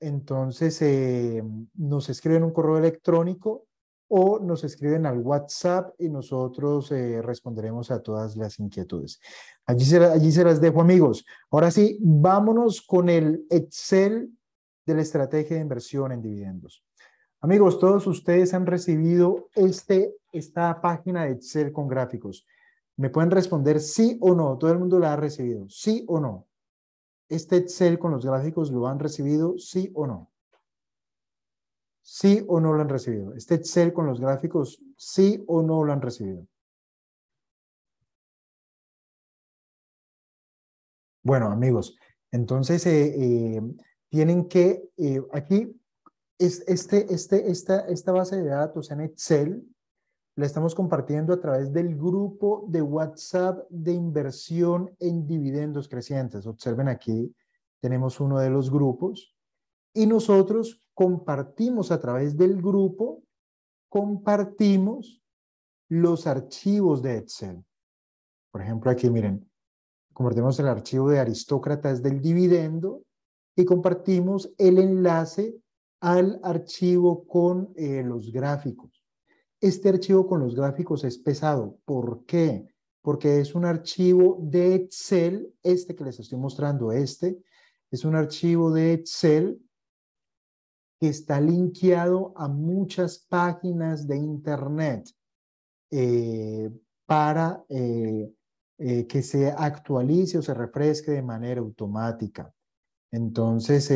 entonces eh, nos escriben un correo electrónico o nos escriben al WhatsApp y nosotros responderemos a todas las inquietudes. Allí se, allí se las dejo amigos. Ahora sí, vámonos con el Excel de la estrategia de inversión en dividendos. Amigos, todos ustedes han recibido este, esta página de Excel con gráficos. Me pueden responder sí o no. Todo el mundo la ha recibido. Sí o no. Este Excel con los gráficos lo han recibido sí o no. Sí o no lo han recibido. Este Excel con los gráficos sí o no lo han recibido. Bueno, amigos, entonces eh, eh, tienen que, eh, aquí, es, este, este, esta, esta base de datos en Excel, la estamos compartiendo a través del grupo de WhatsApp de inversión en dividendos crecientes. Observen aquí, tenemos uno de los grupos y nosotros compartimos a través del grupo, compartimos los archivos de Excel. Por ejemplo, aquí miren, compartimos el archivo de aristócratas del dividendo y compartimos el enlace al archivo con eh, los gráficos este archivo con los gráficos es pesado. ¿Por qué? Porque es un archivo de Excel, este que les estoy mostrando, este, es un archivo de Excel que está linkeado a muchas páginas de Internet eh, para eh, eh, que se actualice o se refresque de manera automática. Entonces,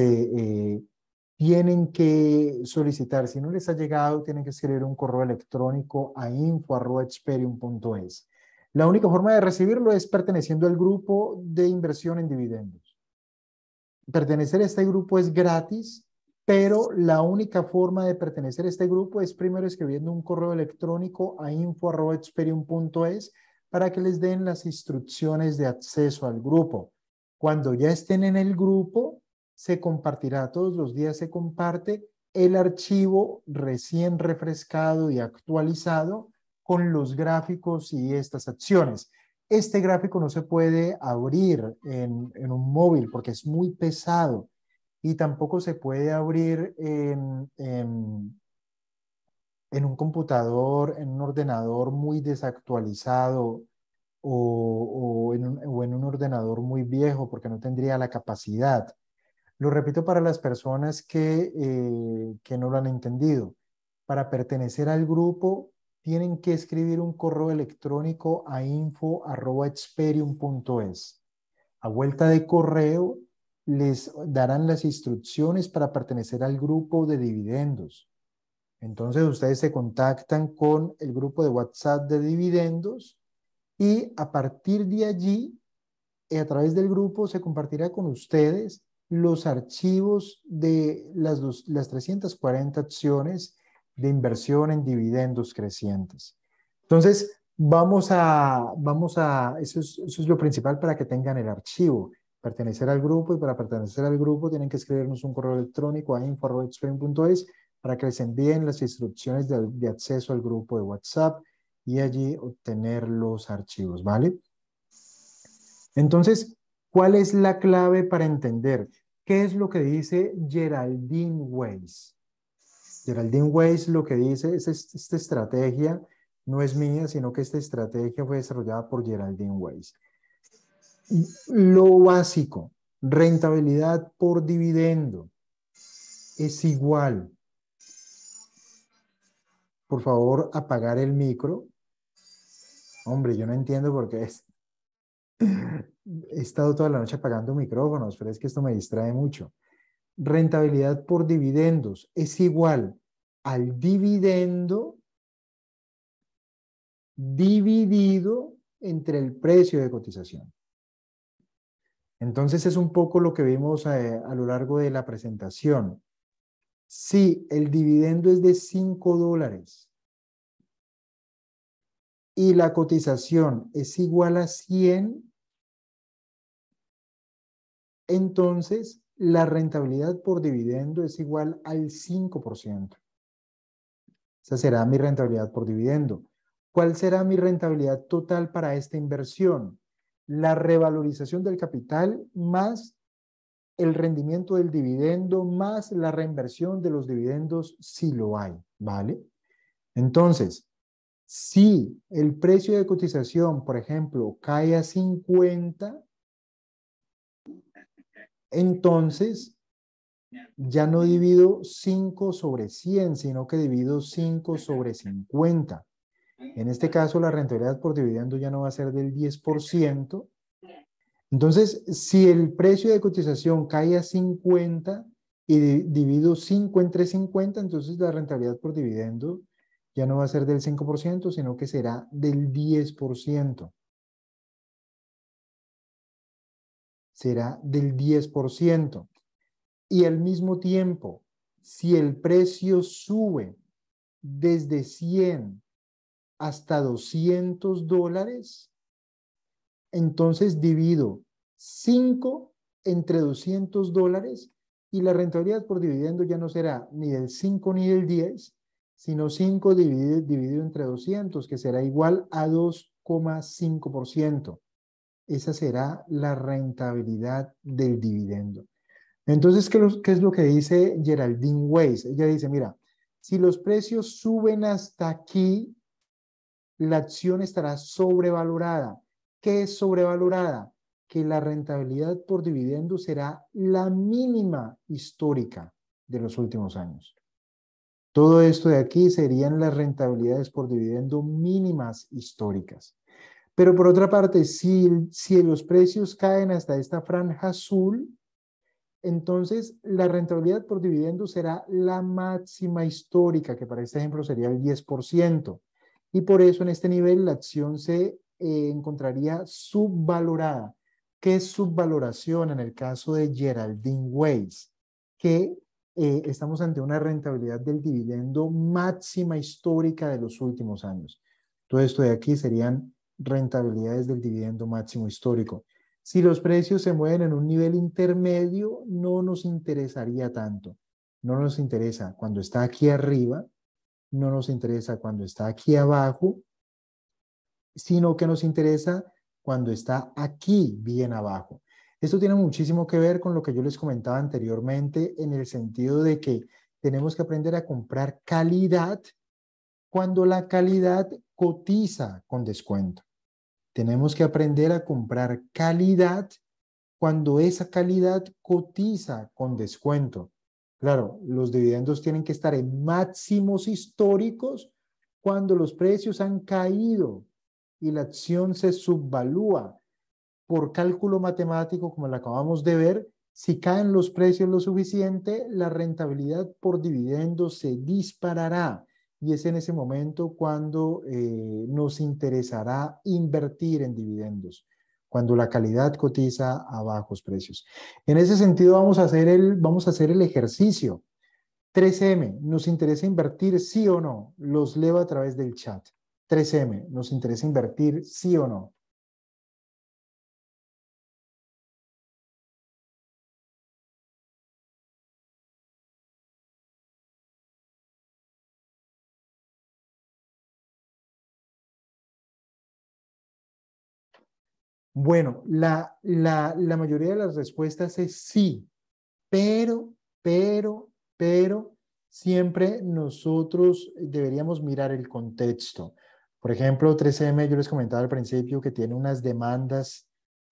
tienen que solicitar, si no les ha llegado, tienen que escribir un correo electrónico a info.experium.es. La única forma de recibirlo es perteneciendo al grupo de inversión en dividendos. Pertenecer a este grupo es gratis, pero la única forma de pertenecer a este grupo es primero escribiendo un correo electrónico a info.experium.es para que les den las instrucciones de acceso al grupo. Cuando ya estén en el grupo, se compartirá todos los días, se comparte el archivo recién refrescado y actualizado con los gráficos y estas acciones. Este gráfico no se puede abrir en, un móvil porque es muy pesado y tampoco se puede abrir en, en, un computador, en un ordenador muy desactualizado o, o, en un, o en un ordenador muy viejo porque no tendría la capacidad. Lo repito para las personas eh, que, no lo han entendido. Para pertenecer al grupo tienen que escribir un correo electrónico a info.experium.es. A vuelta de correo les darán las instrucciones para pertenecer al grupo de dividendos. Entonces ustedes se contactan con el grupo de WhatsApp de dividendos y a partir de allí, a través del grupo, se compartirá con ustedes los archivos de las, las 340 acciones de inversión en dividendos crecientes. Entonces, vamos a, vamos a, eso es, lo principal para que tengan el archivo, pertenecer al grupo y para pertenecer al grupo tienen que escribirnos un correo electrónico a info.explain.es para que les envíen las instrucciones de, de, acceso al grupo de WhatsApp y allí obtener los archivos, ¿vale? Entonces, ¿Cuál es la clave para entender qué es lo que dice Geraldine Weiss? Geraldine Weiss lo que dice es esta estrategia no es mía, sino que esta estrategia fue desarrollada por Geraldine Weiss. Lo básico, rentabilidad por dividendo es igual. Por favor, apagar el micro. Hombre, yo no entiendo por qué es. He estado toda la noche apagando micrófonos, pero es que esto me distrae mucho. Rentabilidad por dividendos es igual al dividendo dividido entre el precio de cotización. Entonces es un poco lo que vimos eh, a, lo largo de la presentación. Si el dividendo es de 5 dólares y la cotización es igual a 100, entonces la rentabilidad por dividendo es igual al 5%. Esa será mi rentabilidad por dividendo. ¿Cuál será mi rentabilidad total para esta inversión? La revalorización del capital más el rendimiento del dividendo más la reinversión de los dividendos si lo hay, ¿vale? Entonces, si el precio de cotización, por ejemplo, cae a 50, entonces, ya no divido 5 sobre 100, sino que divido 5 sobre 50. En este caso, la rentabilidad por dividendo ya no va a ser del 10%. Entonces, si el precio de cotización cae a 50 y divido 5 entre 50, entonces la rentabilidad por dividendo ya no va a ser del 5%, sino que será del 10%. será del 10%. Y al mismo tiempo, si el precio sube desde 100 hasta 200 dólares, entonces divido 5 entre 200 dólares y la rentabilidad por dividendo ya no será ni del 5 ni del 10, sino 5 dividido, dividido entre 200, que será igual a 2,5% esa será la rentabilidad del dividendo. Entonces, ¿qué, es lo que dice Geraldine Weiss? Ella dice, mira, si los precios suben hasta aquí, la acción estará sobrevalorada. ¿Qué es sobrevalorada? Que la rentabilidad por dividendo será la mínima histórica de los últimos años. Todo esto de aquí serían las rentabilidades por dividendo mínimas históricas. Pero por otra parte, si, si los precios caen hasta esta franja azul, entonces la rentabilidad por dividendo será la máxima histórica, que para este ejemplo sería el 10%. Y por eso en este nivel la acción se eh, encontraría subvalorada. ¿Qué es subvaloración en el caso de Geraldine Weiss? Que eh, estamos ante una rentabilidad del dividendo máxima histórica de los últimos años. Todo esto de aquí serían rentabilidades del dividendo máximo histórico. Si los precios se mueven en un nivel intermedio, no nos interesaría tanto. No nos interesa cuando está aquí arriba, no nos interesa cuando está aquí abajo, sino que nos interesa cuando está aquí bien abajo. Esto tiene muchísimo que ver con lo que yo les comentaba anteriormente en el sentido de que tenemos que aprender a comprar calidad cuando la calidad cotiza con descuento. Tenemos que aprender a comprar calidad cuando esa calidad cotiza con descuento. Claro, los dividendos tienen que estar en máximos históricos cuando los precios han caído y la acción se subvalúa. Por cálculo matemático, como lo acabamos de ver, si caen los precios lo suficiente, la rentabilidad por dividendo se disparará y es en ese momento cuando eh, nos interesará invertir en dividendos, cuando la calidad cotiza a bajos precios. En ese sentido vamos a hacer el, vamos a hacer el ejercicio. 3M, ¿nos interesa invertir sí o no? Los leo a través del chat. 3M, ¿nos interesa invertir sí o no? Bueno, la, mayoría de las respuestas es sí, pero, pero, pero siempre nosotros deberíamos mirar el contexto. Por ejemplo, 3M, yo les comentaba al principio que tiene unas demandas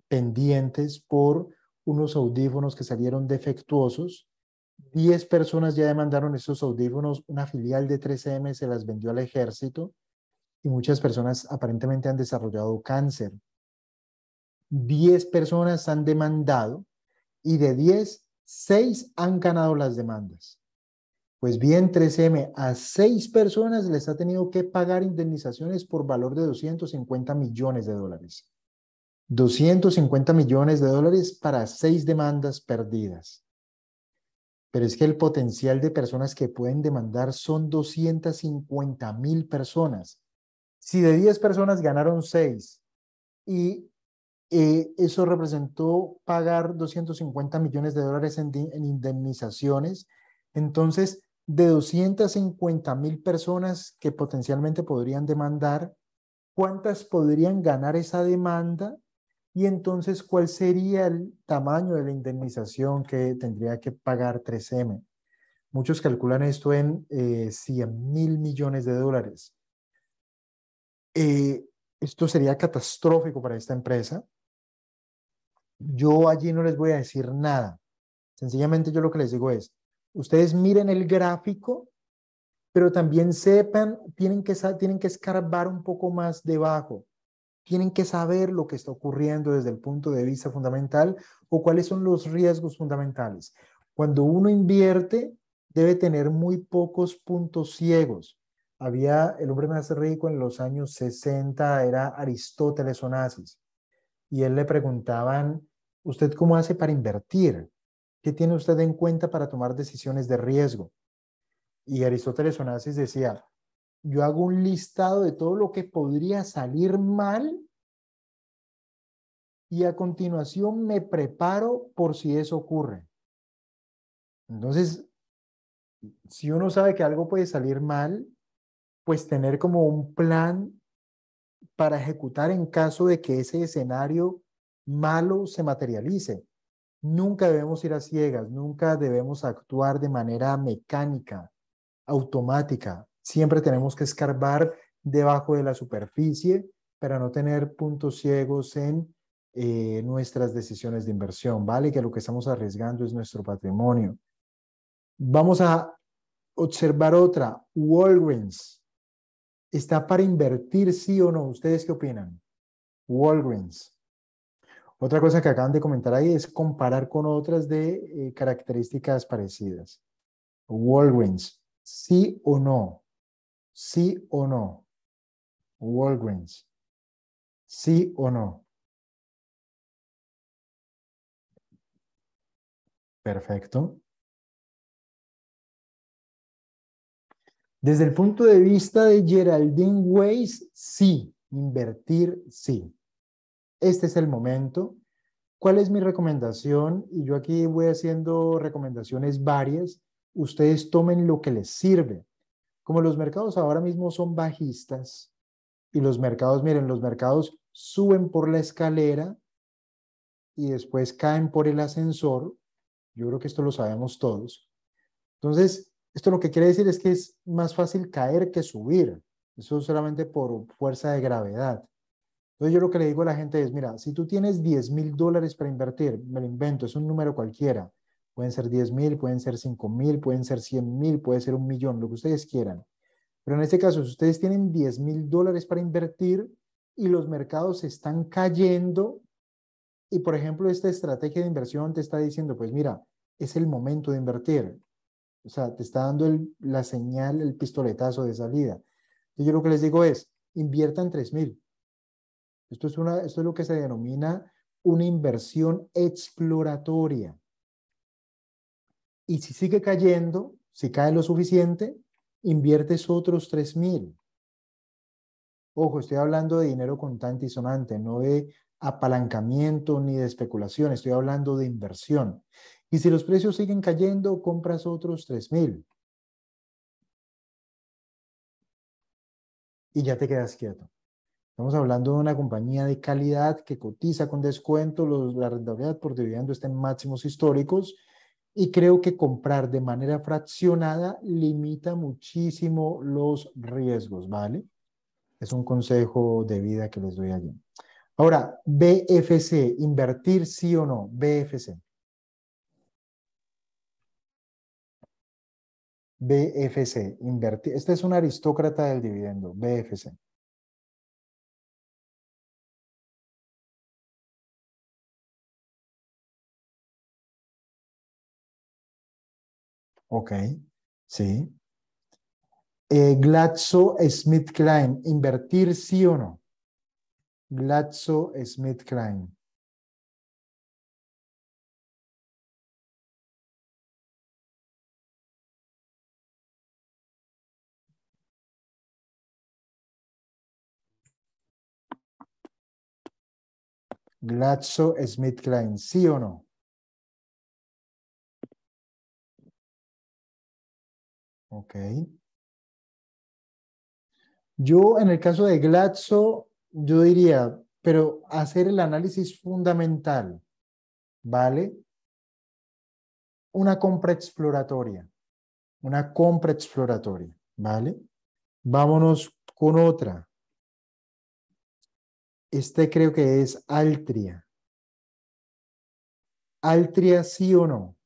pendientes por unos audífonos que salieron defectuosos. Diez personas ya demandaron esos audífonos. Una filial de 3M se las vendió al ejército y muchas personas aparentemente han desarrollado cáncer 10 personas han demandado y de 10, 6 han ganado las demandas. Pues bien, 3M a 6 personas les ha tenido que pagar indemnizaciones por valor de 250 millones de dólares. 250 millones de dólares para 6 demandas perdidas. Pero es que el potencial de personas que pueden demandar son 250 mil personas. Si de 10 personas ganaron 6 y eh, eso representó pagar 250 millones de dólares en, indemnizaciones. Entonces, de 250 mil personas que potencialmente podrían demandar, ¿cuántas podrían ganar esa demanda? Y entonces, ¿cuál sería el tamaño de la indemnización que tendría que pagar 3M? Muchos calculan esto en 100 eh, mil millones de dólares. Eh, esto sería catastrófico para esta empresa yo allí no les voy a decir nada. Sencillamente yo lo que les digo es, ustedes miren el gráfico, pero también sepan, tienen que, tienen que escarbar un poco más debajo. Tienen que saber lo que está ocurriendo desde el punto de vista fundamental o cuáles son los riesgos fundamentales. Cuando uno invierte, debe tener muy pocos puntos ciegos. Había el hombre más rico en los años 60, era Aristóteles Onassis y él le preguntaban, ¿usted cómo hace para invertir? ¿Qué tiene usted en cuenta para tomar decisiones de riesgo? Y Aristóteles Onassis decía, yo hago un listado de todo lo que podría salir mal y a continuación me preparo por si eso ocurre. Entonces, si uno sabe que algo puede salir mal, pues tener como un plan para ejecutar en caso de que ese escenario malo se materialice. Nunca debemos ir a ciegas, nunca debemos actuar de manera mecánica, automática. Siempre tenemos que escarbar debajo de la superficie para no tener puntos ciegos en eh, nuestras decisiones de inversión, ¿vale? Que lo que estamos arriesgando es nuestro patrimonio. Vamos a observar otra, Walgreens. ¿Está para invertir sí o no? ¿Ustedes qué opinan? Walgreens. Otra cosa que acaban de comentar ahí es comparar con otras de eh, características parecidas. Walgreens, sí o no, sí o no. Walgreens, sí o no. Perfecto. Desde el punto de vista de Geraldine Weiss, sí, invertir, sí. Este es el momento. ¿Cuál es mi recomendación? Y yo aquí voy haciendo recomendaciones varias. Ustedes tomen lo que les sirve. Como los mercados ahora mismo son bajistas y los mercados, miren, los mercados suben por la escalera y después caen por el ascensor. Yo creo que esto lo sabemos todos. Entonces, esto lo que quiere decir es que es más fácil caer que subir. Eso solamente por fuerza de gravedad. Entonces yo lo que le digo a la gente es, mira, si tú tienes 10 mil dólares para invertir, me lo invento, es un número cualquiera. Pueden ser 10 mil, pueden ser 5 mil, pueden ser 100 mil, puede ser un millón, lo que ustedes quieran. Pero en este caso, si ustedes tienen 10 mil dólares para invertir y los mercados están cayendo, y por ejemplo, esta estrategia de inversión te está diciendo, pues mira, es el momento de invertir. O sea, te está dando la señal, el pistoletazo de salida. Entonces yo lo que les digo es, inviertan 3.000. Esto es, esto es lo que se denomina una inversión exploratoria. Y si sigue cayendo, si cae lo suficiente, inviertes otros 3.000. Ojo, estoy hablando de dinero contante y sonante, no de apalancamiento ni de especulación, estoy hablando de inversión. Y si los precios siguen cayendo, compras otros 3.000. Y ya te quedas quieto. Estamos hablando de una compañía de calidad que cotiza con descuento, la rentabilidad por dividendo está en máximos históricos y creo que comprar de manera fraccionada limita muchísimo los riesgos, ¿vale? Es un consejo de vida que les doy allí. Ahora, BFC, invertir sí o no, BFC. BFC, invertir. Este es un aristócrata del dividendo, BFC. Ok, sí. Eh, Smith Klein, invertir sí o no. Glatzo Smith Klein. Smith Klein, ¿sí o no? Ok. Yo en el caso de Glaxo, yo diría, pero hacer el análisis fundamental, ¿vale? Una compra exploratoria, una compra exploratoria, ¿vale? Vámonos con otra. Este creo que es Altria. Altria, sí o no.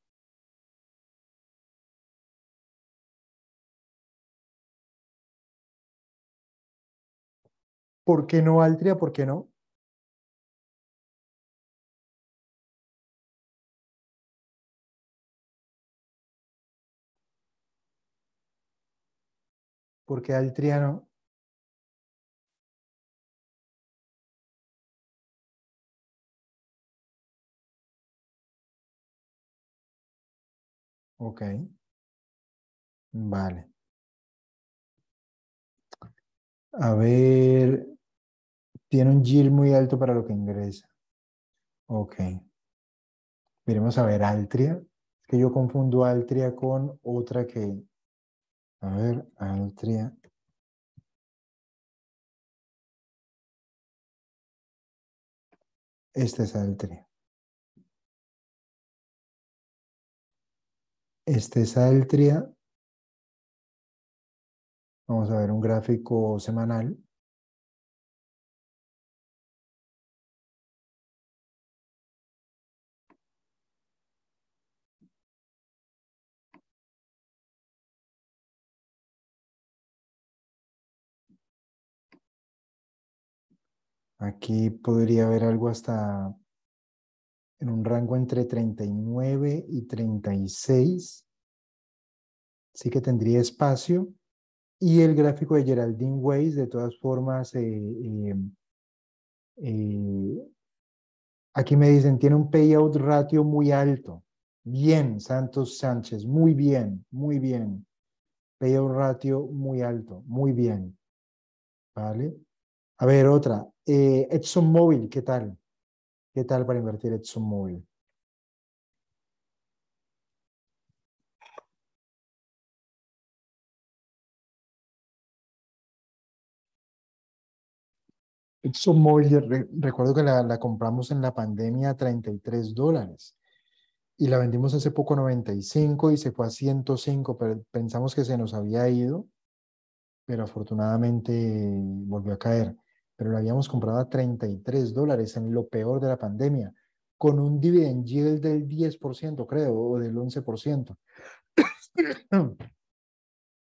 ¿Por qué no Altria? ¿Por qué no? Porque Altria no. Ok. Vale. A ver, tiene un yield muy alto para lo que ingresa. Ok. Miremos a ver Altria. Es que yo confundo Altria con otra que... A ver, Altria. Esta es Altria. Este es Vamos a ver un gráfico semanal. Aquí podría haber algo hasta en un rango entre 39 y 36. Sí que tendría espacio. Y el gráfico de Geraldine Weiss, de todas formas, eh, eh, eh, aquí me dicen, tiene un payout ratio muy alto. Bien, Santos Sánchez, muy bien, muy bien. Payout ratio muy alto, muy bien. ¿Vale? A ver, otra. Móvil ¿qué tal? ¿Qué tal para invertir en Zumul? móvil, recuerdo que la, la, compramos en la pandemia a 33 dólares y la vendimos hace poco a 95 y se fue a 105, pero pensamos que se nos había ido, pero afortunadamente volvió a caer pero lo habíamos comprado a 33 dólares en lo peor de la pandemia, con un dividend yield del 10%, creo, o del 11%. [coughs]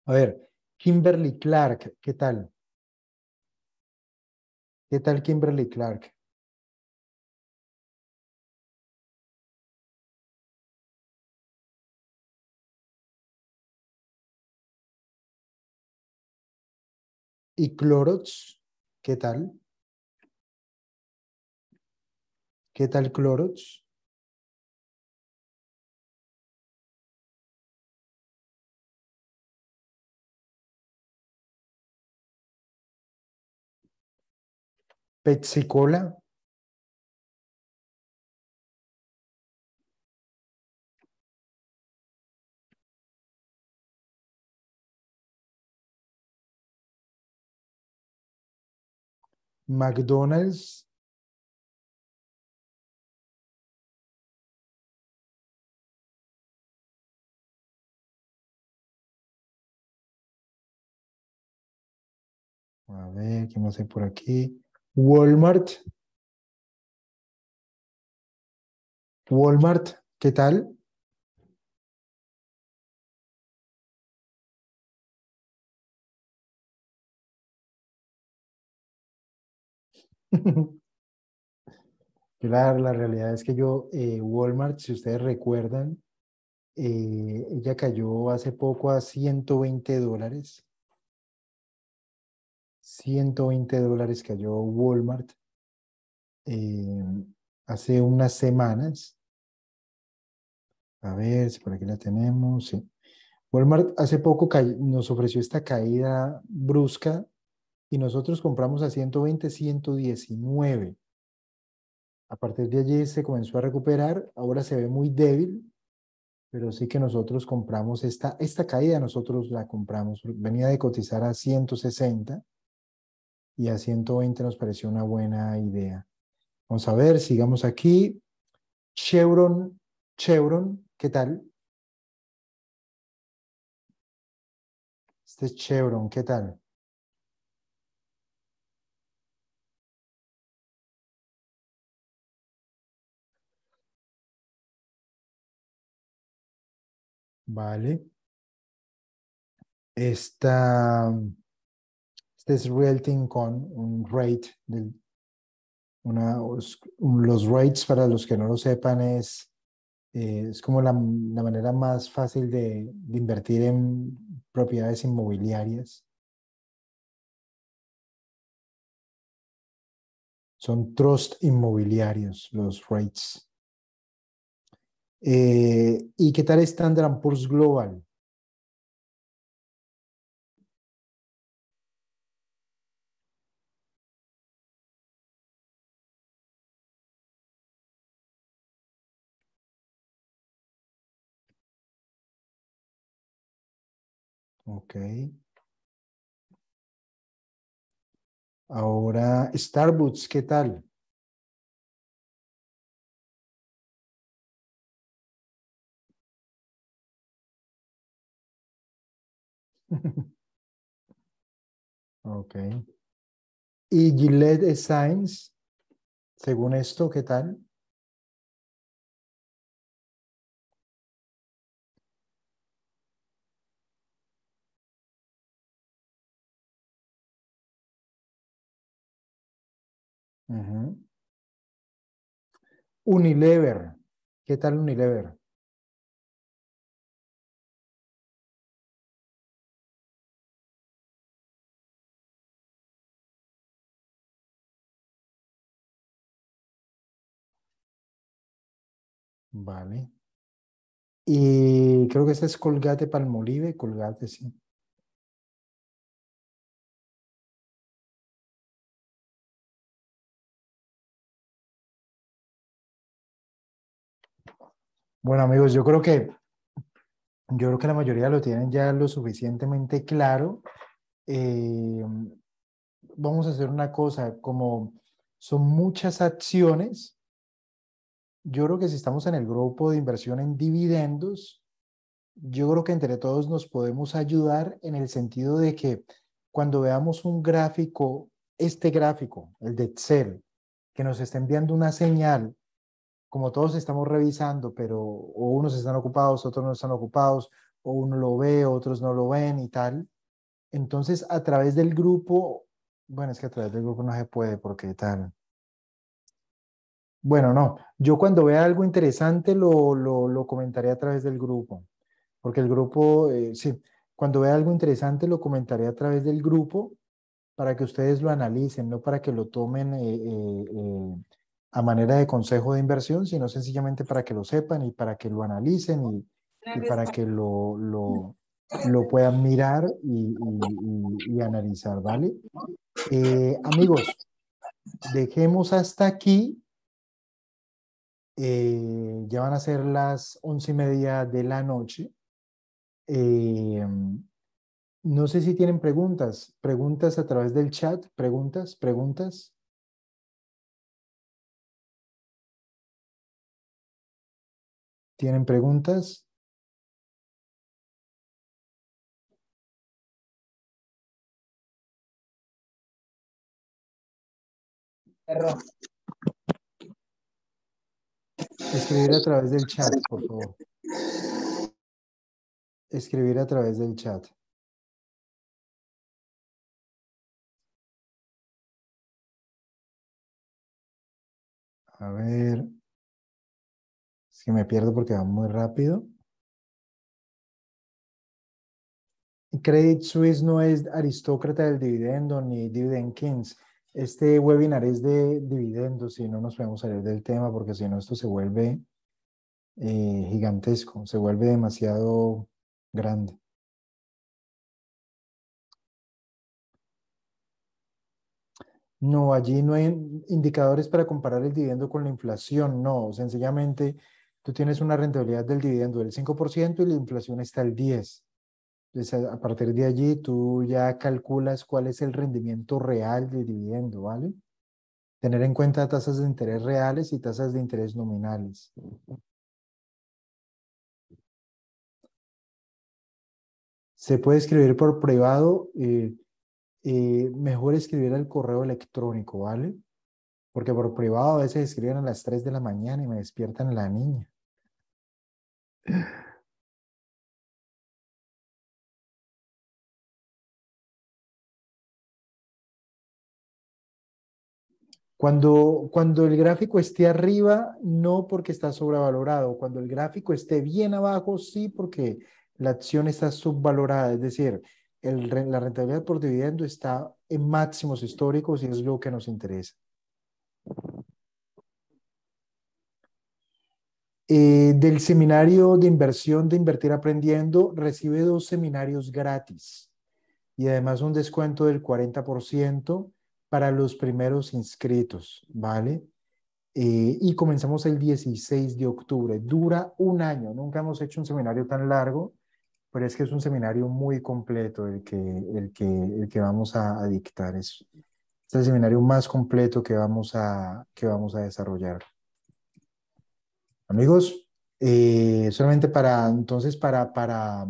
a ver, Kimberly Clark, ¿qué tal? ¿Qué tal Kimberly Clark? ¿Y Clorox? ¿Qué tal? ¿Qué tal Clorox? Pepsi McDonald's, A ver, ¿qué más hay por aquí? Walmart. Walmart, ¿qué tal? [laughs] Claro, la realidad es que yo, eh, Walmart, si ustedes recuerdan, eh, ella cayó hace poco a 120 dólares. 120 dólares cayó Walmart eh, hace unas semanas. A ver si por aquí la tenemos. Walmart hace poco nos ofreció esta caída brusca y nosotros compramos a 120, 119. A partir de allí se comenzó a recuperar, ahora se ve muy débil, pero sí que nosotros compramos esta, esta caída, nosotros la compramos, venía de cotizar a 160 y a 120 nos pareció una buena idea. Vamos a ver, sigamos aquí. Chevron, Chevron, ¿qué tal? Este Chevron, ¿qué tal? Vale. Esta, este es Realting con un rate. los rates, para los que no lo sepan, es, eh, es como la, manera más fácil de invertir en propiedades inmobiliarias. Son trust inmobiliarios los rates. Eh, ¿Y qué tal Standard Poor's Global? Ok. Ahora, Starbucks, ¿qué tal? [laughs] ok. ¿Y Gillette Science? Según esto, ¿qué tal? Unilever. ¿Qué tal Unilever? Vale. Y creo que este es Colgate Palmolive, Colgate, sí. Bueno, amigos, yo creo que yo creo que la mayoría lo tienen ya lo suficientemente claro. Eh, vamos a hacer una cosa, como son muchas acciones, yo creo que si estamos en el grupo de inversión en dividendos, yo creo que entre todos nos podemos ayudar en el sentido de que cuando veamos un gráfico, este gráfico, el de Excel, que nos está enviando una señal, como todos estamos revisando, pero o unos están ocupados, otros no están ocupados, o uno lo ve, otros no lo ven y tal. Entonces, a través del grupo, bueno, es que a través del grupo no se puede porque tal, bueno, no. Yo cuando vea algo interesante lo, comentaré a través del grupo. Porque el grupo, eh, sí, cuando vea algo interesante lo comentaré a través del grupo para que ustedes lo analicen, no para que lo tomen eh, eh, a manera de consejo de inversión, sino sencillamente para que lo sepan y para que lo analicen y, para que lo, lo, puedan mirar y, y analizar, ¿vale? amigos, dejemos hasta aquí eh, ya van a ser las once y media de la noche. Eh, no sé si tienen preguntas, preguntas a través del chat, preguntas, preguntas. ¿Tienen preguntas? Escribir a través del chat, por favor. Escribir a través del chat. A ver. Es que me pierdo porque va muy rápido. Credit Suisse no es aristócrata del dividendo ni Dividend Kings. Este webinar es de dividendos y no nos podemos salir del tema porque si no esto se vuelve eh, gigantesco, se vuelve demasiado grande. No, allí no hay indicadores para comparar el dividendo con la inflación, no, sencillamente tú tienes una rentabilidad del dividendo del 5% y la inflación está al 10%. Entonces, a partir de allí, tú ya calculas cuál es el rendimiento real de dividendo, ¿vale? Tener en cuenta tasas de interés reales y tasas de interés nominales. Se puede escribir por privado, eh, eh mejor escribir al correo electrónico, ¿vale? Porque por privado a veces escriben a las 3 de la mañana y me despiertan la niña. Cuando, el gráfico esté arriba, no porque está sobrevalorado. Cuando el gráfico esté bien abajo, sí porque la acción está subvalorada. Es decir, la rentabilidad por dividendo está en máximos históricos y es lo que nos interesa. Eh, del seminario de inversión de Invertir Aprendiendo recibe dos seminarios gratis y además un descuento del 40% para los primeros inscritos, ¿vale? Eh, y comenzamos el 16 de octubre. Dura un año. Nunca hemos hecho un seminario tan largo, pero es que es un seminario muy completo el que, el que, el que vamos a, dictar. Es, el seminario más completo que vamos a, que vamos a desarrollar. Amigos, eh, solamente para entonces, para, para,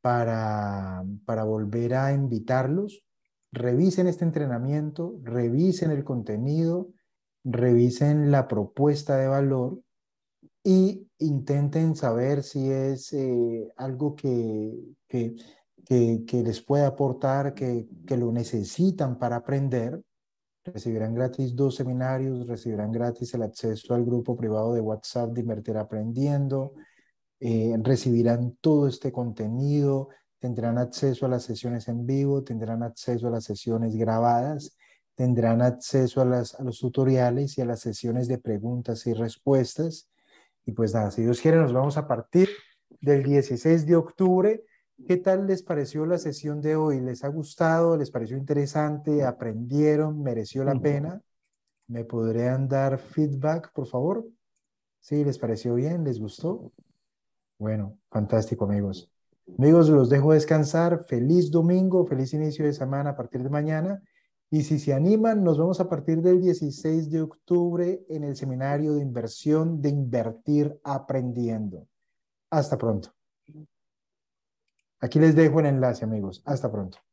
para, para volver a invitarlos, revisen este entrenamiento, revisen el contenido, revisen la propuesta de valor y intenten saber si es eh, algo que, que, les puede aportar, que, lo necesitan para aprender. Recibirán gratis dos seminarios, recibirán gratis el acceso al grupo privado de WhatsApp de Invertir Aprendiendo, eh, recibirán todo este contenido, tendrán acceso a las sesiones en vivo, tendrán acceso a las sesiones grabadas, tendrán acceso a, las, los tutoriales y a las sesiones de preguntas y respuestas. Y pues nada, si Dios quiere, nos vamos a partir del 16 de octubre. ¿Qué tal les pareció la sesión de hoy? ¿Les ha gustado? ¿Les pareció interesante? ¿Aprendieron? ¿Mereció la pena? ¿Me podrían dar feedback, por favor? ¿Sí? ¿Les pareció bien? ¿Les gustó? Bueno, fantástico, amigos. Amigos, los dejo descansar. Feliz domingo, feliz inicio de semana a partir de mañana. Y si se animan, nos vemos a partir del 16 de octubre en el seminario de inversión de Invertir Aprendiendo. Hasta pronto. Aquí les dejo el enlace, amigos. Hasta pronto.